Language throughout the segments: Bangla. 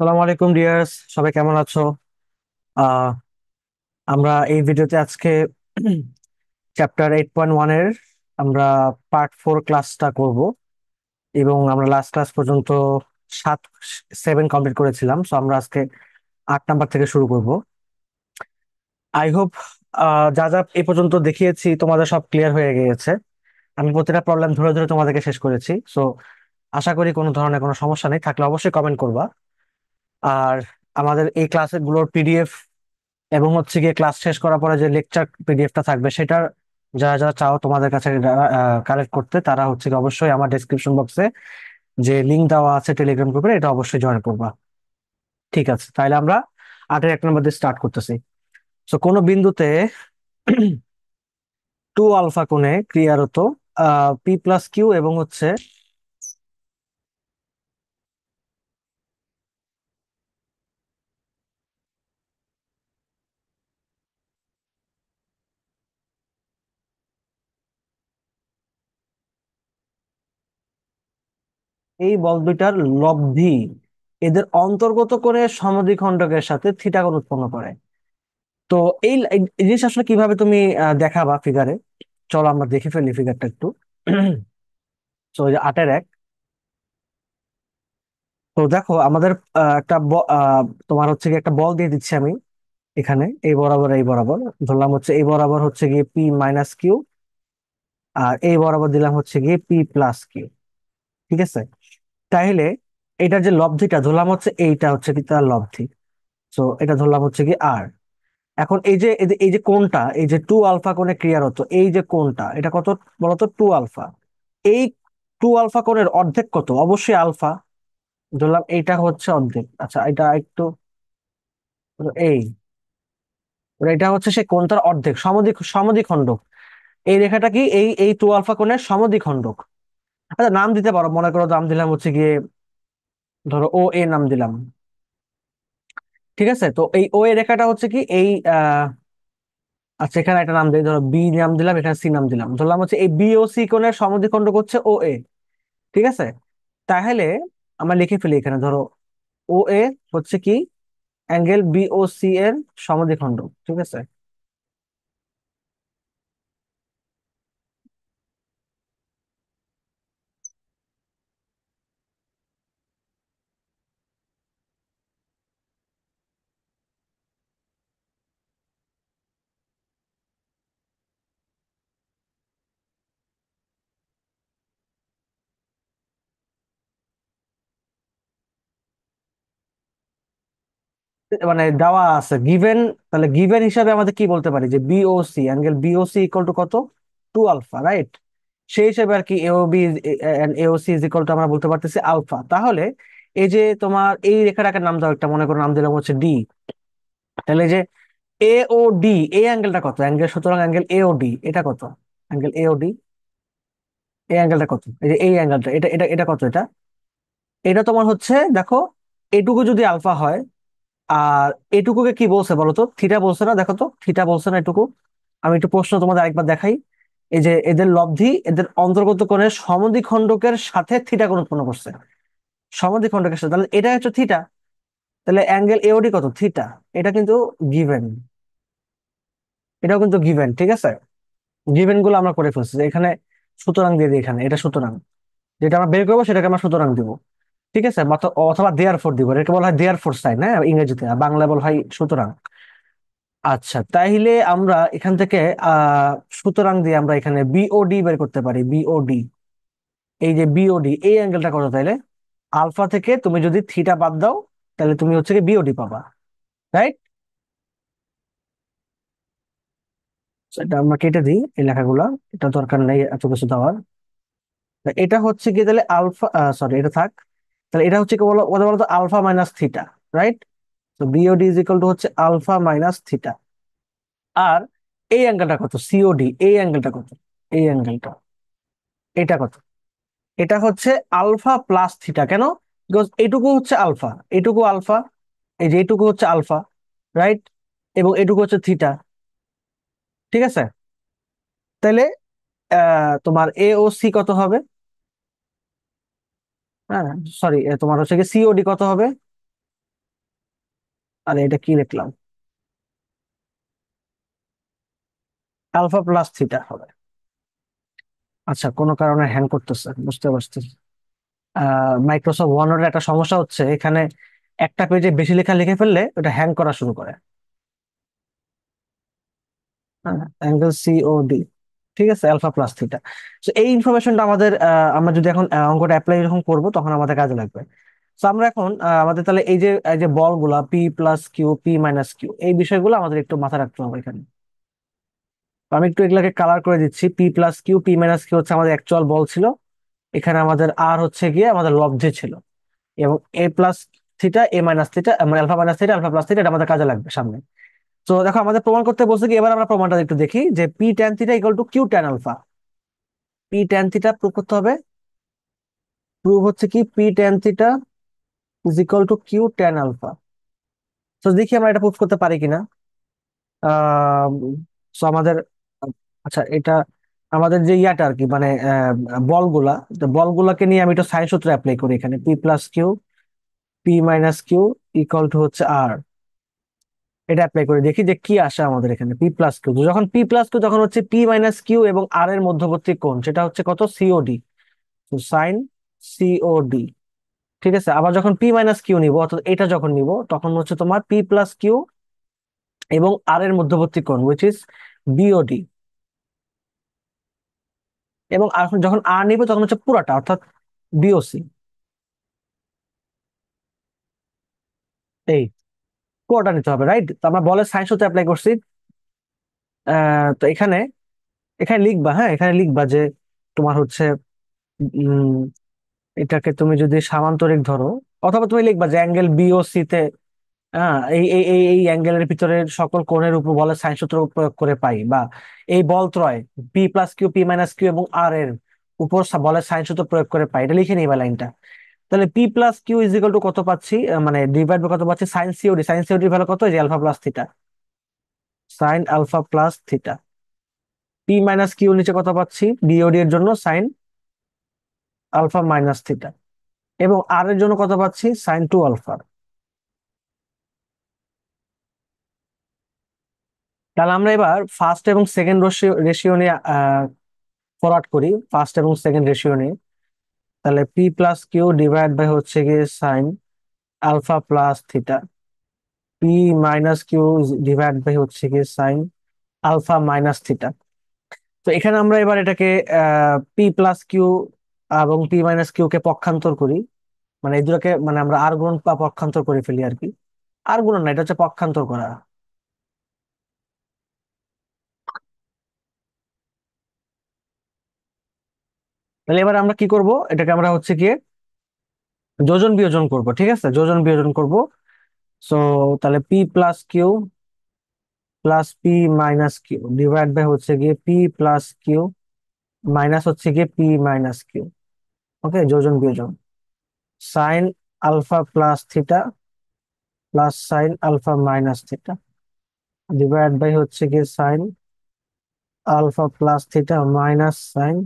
সালামু আলাইকুম ডিয়ার্স সবাই কেমন আছো আমরা এই ভিডিওতে আজকে চ্যাপ্টার এইট পয়েন্ট এর আমরা পার্ট ফোর ক্লাসটা করব এবং আমরা লাস্ট ক্লাস পর্যন্ত সাত সেভেন কমপ্লিট করেছিলাম সো আমরা আজকে আট নাম্বার থেকে শুরু করব আই হোপ যা যা এ পর্যন্ত দেখিয়েছি তোমাদের সব ক্লিয়ার হয়ে গিয়েছে আমি প্রতিটা প্রবলেম ধরে ধরে তোমাদেরকে শেষ করেছি সো আশা করি কোনো ধরনের কোনো সমস্যা নেই থাকলে অবশ্যই কমেন্ট করবা আর আমাদের এই ক্লাসের গুলোর পিডিএফ এবং হচ্ছে গিয়ে ক্লাস শেষ করার পরে যে লেকচার পিডিএফটা থাকবে সেটার যারা যারা চাও তোমাদের কাছে কালেক্ট করতে তারা হচ্ছে অবশ্যই আমার ডিসক্রিপশন বক্সে যে লিঙ্ক দেওয়া আছে টেলিগ্রাম গ্রুপের এটা অবশ্যই জয়েন করবা ঠিক আছে তাহলে আমরা আটের এক নম্বর দিয়ে স্টার্ট করতেছি সো কোনো বিন্দুতে টু আলফা কোণে ক্রিয়ারত পি প্লাস কিউ এবং হচ্ছে এই বল দুইটার লব্ধি এদের অন্তর্গত করে খণ্ডকের সাথে থিটাকোণ উৎপন্ন করে তো এই জিনিস আসলে কিভাবে তুমি দেখাবা ফিগারে চলো আমরা দেখে ফেলি ফিগারটা একটু তো আটের এক তো দেখো আমাদের একটা তোমার হচ্ছে কি একটা বল দিয়ে দিচ্ছি আমি এখানে এই বরাবর এই বরাবর ধরলাম হচ্ছে এই বরাবর হচ্ছে গিয়ে পি মাইনাস কিউ আর এই বরাবর দিলাম হচ্ছে গিয়ে পি প্লাস কিউ ঠিক আছে তাহলে এটার যে লব্ধিটা ধরলাম হচ্ছে এইটা হচ্ছে কি তার লব্ধি সো এটা ধরলাম হচ্ছে কি আর এখন এই যে এই যে কোনটা এই যে টু আলফা কোণে ক্রিয়ারত এই যে কোনটা এটা কত বলতো টু আলফা এই টু আলফা কোণের অর্ধেক কত অবশ্যই আলফা ধরলাম এইটা হচ্ছে অর্ধেক আচ্ছা এটা একটু এই এটা হচ্ছে সে কোনটার অর্ধেক সমদ্বিখণ্ডক এই রেখাটা কি এই এই টু আলফা কোণের সমদ্বিখণ্ডক আচ্ছা নাম দিতে পারো মনে করো নাম দিলাম হচ্ছে গিয়ে ধরো ও এ নাম দিলাম ঠিক আছে তো এই ও এ রেখাটা হচ্ছে কি এই আচ্ছা এখানে একটা নাম দিই ধরো বি নাম দিলাম এখানে সি নাম দিলাম ধরলাম হচ্ছে এই বি ও সি কোণের সমদ্বিখণ্ডক করছে ও এ ঠিক আছে তাহলে আমরা লিখে ফেলি এখানে ধরো ও এ হচ্ছে কি অ্যাঙ্গেল সি এর সমদ্বিখণ্ডক ঠিক আছে মানে দেওয়া আছে গিভেন তাহলে গিভেন হিসাবে আমাদের কি বলতে পারি যে BOC angle BOC equal to কত টু আলফা রাইট সেই হিসেবে আর কি AOB AOC is equal to আমরা বলতে পারতেছি আলফা তাহলে এই যে তোমার এই রেখাটাকে নাম দাও একটা মনে করো নাম দিলাম হচ্ছে ডি তাহলে যে এ ও ডি এ অ্যাঙ্গেলটা কত অ্যাঙ্গেল সুতরাং অ্যাঙ্গেল এ ও ডি এটা কত অ্যাঙ্গেল এ ও ডি এই অ্যাঙ্গেলটা কত এই যে এই অ্যাঙ্গেলটা এটা এটা এটা কত এটা এটা তোমার হচ্ছে দেখো এটুকু যদি আলফা হয় আর এটুকুকে কি বলছে বলো তো থিটা বলছে না দেখো তো থিটা বলছে না এটুকু আমি একটু প্রশ্ন তোমাদের আরেকবার দেখাই এই যে এদের লব্ধি এদের অন্তর্গত কোণের খন্ডকের সাথে থিটা কোণ উৎপন্ন করছে খণ্ডকের সাথে তাহলে এটা হচ্ছে থিটা তাহলে অ্যাঙ্গেল এওডি কত থিটা এটা কিন্তু গিভেন এটাও কিন্তু গিভেন ঠিক আছে গিভেন গুলো আমরা করে ফেলছি এখানে সুতরাং দিয়ে দিই এখানে এটা সুতরাং যেটা আমরা বের করবো সেটাকে আমরা সুতরাং দিব ঠিক আছে অথবা দেয়ার ফোর দিব এটাকে বলা হয় দেয়ার ফোর সাইন হ্যাঁ ইংরেজিতে বাংলা বলা হয় সুতরাং আচ্ছা তাইলে আমরা এখান থেকে আহ সুতরাং দিয়ে আমরা এখানে বিওডি বের করতে পারি বিওডি এই যে বিওডি এই অ্যাঙ্গেলটা কত তাইলে আলফা থেকে তুমি যদি থিটা বাদ দাও তাহলে তুমি হচ্ছে কি বিওডি পাবা রাইট আচ্ছা, এটা আমরা কেটে দিই এই লেখাগুলা এটা দরকার নেই এত কিছু দেওয়ার এটা হচ্ছে কি তাহলে আলফা সরি এটা থাক তাহলে এটা হচ্ছে কথা বলতো আলফা মাইনাস থিটা রাইট তো বিওডি ইজ ইকাল টু হচ্ছে আলফা মাইনাস থিটা আর এই অ্যাঙ্গেলটা কত সিওডি এই অ্যাঙ্গেলটা কত এই অ্যাঙ্গেলটা এটা কত এটা হচ্ছে আলফা প্লাস থিটা কেন বিকজ এটুকু হচ্ছে আলফা এটুকু আলফা এই যে এটুকু হচ্ছে আলফা রাইট এবং এটুকু হচ্ছে থিটা ঠিক আছে তাহলে তোমার এ ও সি কত হবে হ্যাঁ সরি তোমার হচ্ছে কি সিওডি কত হবে আরে এটা কি লিখলাম আলফা প্লাস থিটা হবে আচ্ছা কোনো কারণে হ্যাং করতেছে বুঝতে পারছি মাইক্রোসফট ওয়ানের একটা সমস্যা হচ্ছে এখানে একটা পেজে বেশি লেখা লিখে ফেললে ওটা হ্যাং করা শুরু করে হ্যাঁ অ্যাঙ্গেল সিওডি ঠিক আছে আলফা প্লাস থিটা তো এই ইনফরমেশনটা আমাদের আমরা যদি এখন অঙ্কটা অ্যাপ্লাই এরকম করবো তখন আমাদের কাজে লাগবে তো আমরা এখন আমাদের তাহলে এই যে এই যে বলগুলা P plus Q P minus Q এই বিষয়গুলো আমাদের একটু মাথায় রাখতে হবে এখানে আমি একটু এগুলাকে কালার করে দিচ্ছি P plus Q P minus Q হচ্ছে আমাদের অ্যাকচুয়াল বল ছিল এখানে আমাদের আর হচ্ছে গিয়ে আমাদের লব্ধে ছিল এবং A plus theta A minus theta মানে alpha minus theta alpha plus theta এটা আমাদের কাজে লাগবে সামনে তো দেখো আমাদের প্রমাণ করতে বলছে কি এবার আমরা প্রমাণটা একটু দেখি যে P tan theta equal to Q tan alpha P tan theta prove করতে হবে প্রুভ হচ্ছে কি P tan theta is equal to Q tan alpha তো দেখি আমরা এটা প্রুভ করতে পারি কিনা সো আমাদের আচ্ছা এটা আমাদের যে ইয়াটা আর কি মানে বলগুলা বলগুলাকে নিয়ে আমি এটা সাইন সূত্র অ্যাপ্লাই করি এখানে P plus Q P minus Q equal to হচ্ছে আর এটা অ্যাপ্লাই করে দেখি যে কি আসে আমাদের এখানে পি প্লাস কিউ যখন পি প্লাস কিউ তখন হচ্ছে পি মাইনাস কিউ এবং আর এর মধ্যবর্তী কোণ সেটা হচ্ছে কত সিওডি তো সাইন সিওডি ঠিক আছে আবার যখন পি মাইনাস কিউ নিব অর্থাৎ এটা যখন নিব তখন হচ্ছে তোমার পি প্লাস কিউ এবং আর এর মধ্যবর্তী কোণ উইচ ইজ বিওডি এবং যখন আর নিব তখন হচ্ছে পুরাটা অর্থাৎ বিওসি এই কোয়ার্টার নিতে হবে রাইট তো আমরা বলে সায়েন্স হতে অ্যাপ্লাই করছি তো এখানে এখানে লিখবা হ্যাঁ এখানে লিখবা যে তোমার হচ্ছে এটাকে তুমি যদি সামান্তরিক ধরো অথবা তুমি লিখবা যে অ্যাঙ্গেল বিওসি তে হ্যাঁ এই এই এই অ্যাঙ্গেলের ভিতরে সকল কোণের উপর বলের সাইন সূত্র প্রয়োগ করে পাই বা এই বল ত্রয় P plus Q P minus Q এবং আর এর উপর বলের সাইন সূত্র প্রয়োগ করে পাই এটা লিখে নিবা লাইনটা তাহলে P plus Q is equal to কত পাচ্ছি মানে ডিভাইড কত পাচ্ছি sine COD sine COD value কত যে alpha plus theta sine alpha plus theta P minus Q নিচে কত পাচ্ছি বিওডি এর জন্য সাইন আলফা মাইনাস থিটা এবং আর এর জন্য কত পাচ্ছি সাইন টু আলফা তাহলে আমরা এবার ফার্স্ট এবং সেকেন্ড রেশিও নিয়ে ফরওয়ার্ড করি ফার্স্ট এবং সেকেন্ড রেশিও নিয়ে তাহলে P plus Q divide by হচ্ছে গিয়ে sine alpha plus theta P minus Q divide by হচ্ছে গিয়ে সাইন আলফা মাইনাস থিটা তো এখানে আমরা এবার এটাকে পি প্লাস কিউ এবং পি মাইনাস কিউ কে পক্ষান্তর করি মানে এই দুটাকে মানে আমরা আর গুণ পক্ষান্তর করে ফেলি আর কি আর গুণ না এটা হচ্ছে পক্ষান্তর করা তাহলে এবার আমরা কি করব এটাকে আমরা হচ্ছে গিয়ে যোজন বিয়োজন করব ঠিক আছে যোজন বিয়োজন করব সো তাহলে P plus Q plus P minus Q divide by হচ্ছে গিয়ে পি প্লাস কিউ মাইনাস হচ্ছে গিয়ে পি মাইনাস কিউ ওকে যোজন বিয়োজন sine alpha plus theta plus sine alpha minus theta divide by হচ্ছে গিয়ে sine alpha plus theta minus sine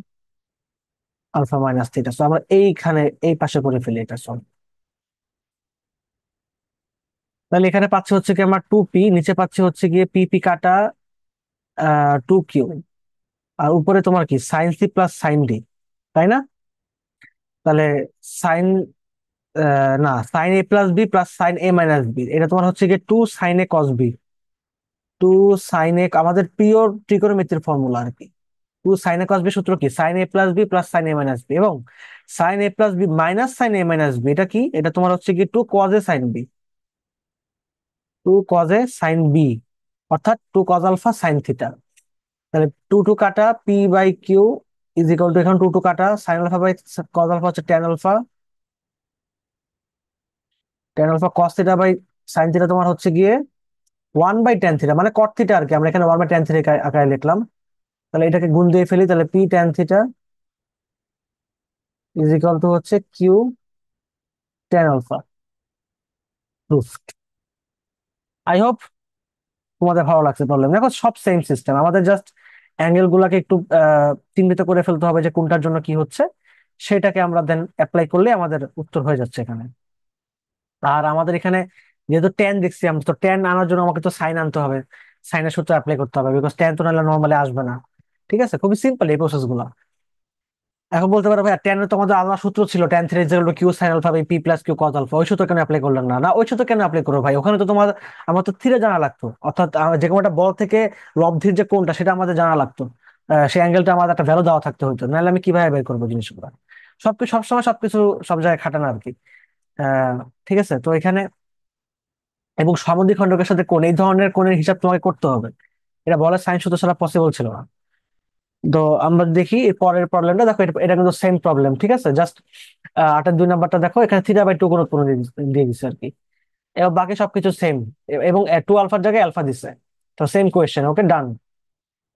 alpha minus theta so আমরা এইখানে এই পাশে করে ফেলি এটা সব তাহলে এখানে পাচ্ছি হচ্ছে কি আমার টু পি নিচে পাচ্ছি হচ্ছে গিয়ে পিপি কাটা টু কিউ আর উপরে তোমার কি sine C plus sine D তাই না তাহলে সাইন না sine A plus B plus sine A minus B এটা তোমার হচ্ছে গিয়ে two sine A cos B two sine A আমাদের পিওর ত্রিকোণমিতির ফর্মুলা আর কি two sine A cos B সূত্র কি sine A plus B plus sine A minus B এবং sine A plus B minus sine A minus B এটা কি এটা তোমার হচ্ছে কি two cos A sine B two cos A sine B অর্থাৎ two cos alpha sine theta তাহলে টু টু কাটা P by Q is equal to এখন টু টু কাটা sine alpha by cos alpha হচ্ছে tan alpha tan alpha cos theta by sine theta তোমার হচ্ছে গিয়ে ওয়ান বাই ট্যান থিটা মানে কট থিটা আর কি আমরা এখানে ওয়ান বাই ট্যান থিটা আকারে লিখলাম তাহলে এটাকে গুণ দিয়ে ফেলি তাহলে P tan theta is equal to হচ্ছে Q tan alpha I hope তোমাদের ভালো লাগছে প্রবলেম দেখো সব সেম সিস্টেম আমাদের জাস্ট অ্যাঙ্গেল গুলাকে একটু চিহ্নিত করে ফেলতে হবে যে কোনটার জন্য কি হচ্ছে সেটাকে আমরা দেন অ্যাপ্লাই করলে আমাদের উত্তর হয়ে যাচ্ছে এখানে আর আমাদের এখানে যেহেতু টেন দেখছি আমরা তো টেন আনার জন্য আমাকে তো সাইন আনতে হবে সাইনের সূত্র অ্যাপ্লাই করতে হবে বিকজ টেন তো নাহলে নর্মালি আসবে না ঠিক আছে খুবই সিম্পল এই প্রসেস গুলা এখন বলতে পারো ভাইয়া টেন তোমাদের আলাদা সূত্র ছিল tan theta is Q sine alpha P plus Q cos alpha ওই সূত্র কেন অ্যাপ্লাই করলাম না না ওই সূত্র কেন অ্যাপ্লাই করো ভাই ওখানে তো তোমার আমার তো থিটা জানা লাগতো অর্থাৎ যে কোনো একটা বল থেকে লব্ধির যে কোনটা সেটা আমাদের জানা লাগতো সেই অ্যাঙ্গেলটা আমাদের একটা ভ্যালু দেওয়া থাকতে হতো নাহলে আমি কিভাবে বের করবো জিনিসগুলো সবকিছু সবসময় সবকিছু সব জায়গায় খাটানো আর কি ঠিক আছে তো এখানে এবং সমদ্বিখণ্ডকের সাথে কোন এই ধরনের কোণের হিসাব তোমাকে করতে হবে এটা বলার সায়েন্স সূত্র ছাড়া পসিবল ছিল না তো আমরা দেখি পরের প্রবলেমটা দেখো এটা কিন্তু সেম প্রবলেম ঠিক আছে জাস্ট আটের দুই নাম্বারটা দেখো এখানে থ্রি বাই টু কোনো কোনো দিয়ে দিচ্ছে আর কি এবং বাকি সবকিছু সেম এবং টু আলফার জায়গায় আলফা দিচ্ছে তো সেম কোয়েশ্চেন ওকে ডান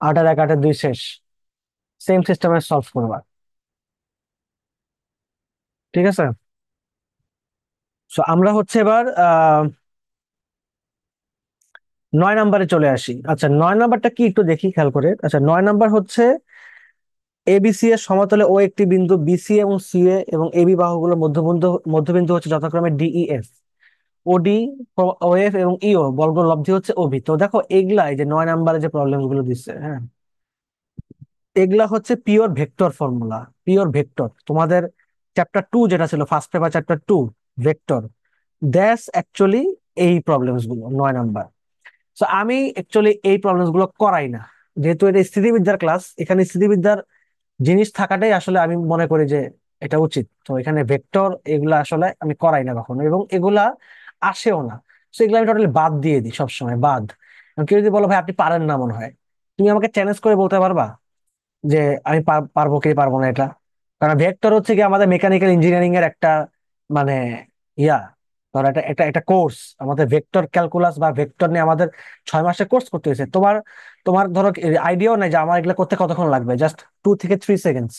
আটের এক আটের দুই শেষ সেম সিস্টেমে সলভ করবার ঠিক আছে সো আমরা হচ্ছে এবার আহ নয় নাম্বারে চলে আসি আচ্ছা নয় নাম্বারটা কি একটু দেখি খেয়াল করে আচ্ছা নয় নাম্বার হচ্ছে এবিসি এর সমতলে ও একটি বিন্দু বিসি এবং সিএ এবং এবি বাহুগুলোর মধ্যবিন্দু মধ্যবিন্দু হচ্ছে যথাক্রমে ডিইএফ ওডি ওএফ এবং ইও e বর্গ লব্ধি হচ্ছে ওবি তো দেখো এগুলা এই যে নয় নাম্বারে যে প্রবলেম গুলো দিচ্ছে হ্যাঁ এগুলা হচ্ছে pure vector formula pure vector তোমাদের চ্যাপ্টার টু যেটা ছিল first paper chapter two vector that's actually এই প্রবলেমস গুলো নয় নাম্বার সো আমি অ্যাকচুয়ালি এই প্রবলেমসগুলো করাই না যেহেতু এটা স্থিতিবিদ্যার ক্লাস এখানে স্থিতিবিদ্যার জিনিস থাকাটাই আসলে আমি মনে করি যে এটা উচিত তো এখানে ভেক্টর এগুলা আসলে আমি করাই না কখনো এবং এগুলা আসেও না সো এগুলো আমি টোটালি বাদ দিয়ে দিই সবসময় বাদ কেউ যদি বলো ভাই আপনি পারেন না মনে হয় তুমি আমাকে চ্যালেঞ্জ করে বলতে পারবা যে আমি পারবো কি পারবো না এটা কারণ ভেক্টর হচ্ছে কি আমাদের মেকানিক্যাল ইঞ্জিনিয়ারিং এর একটা মানে ইয়া ধরো একটা একটা একটা কোর্স আমাদের ভেক্টর ক্যালকুলাস বা ভেক্টর নিয়ে আমাদের ছয় মাসের কোর্স করতে হয়েছে তোমার তোমার ধরো আইডিয়াও নাই যে আমার এগুলো করতে কতক্ষণ লাগবে জাস্ট টু থেকে থ্রি সেকেন্ডস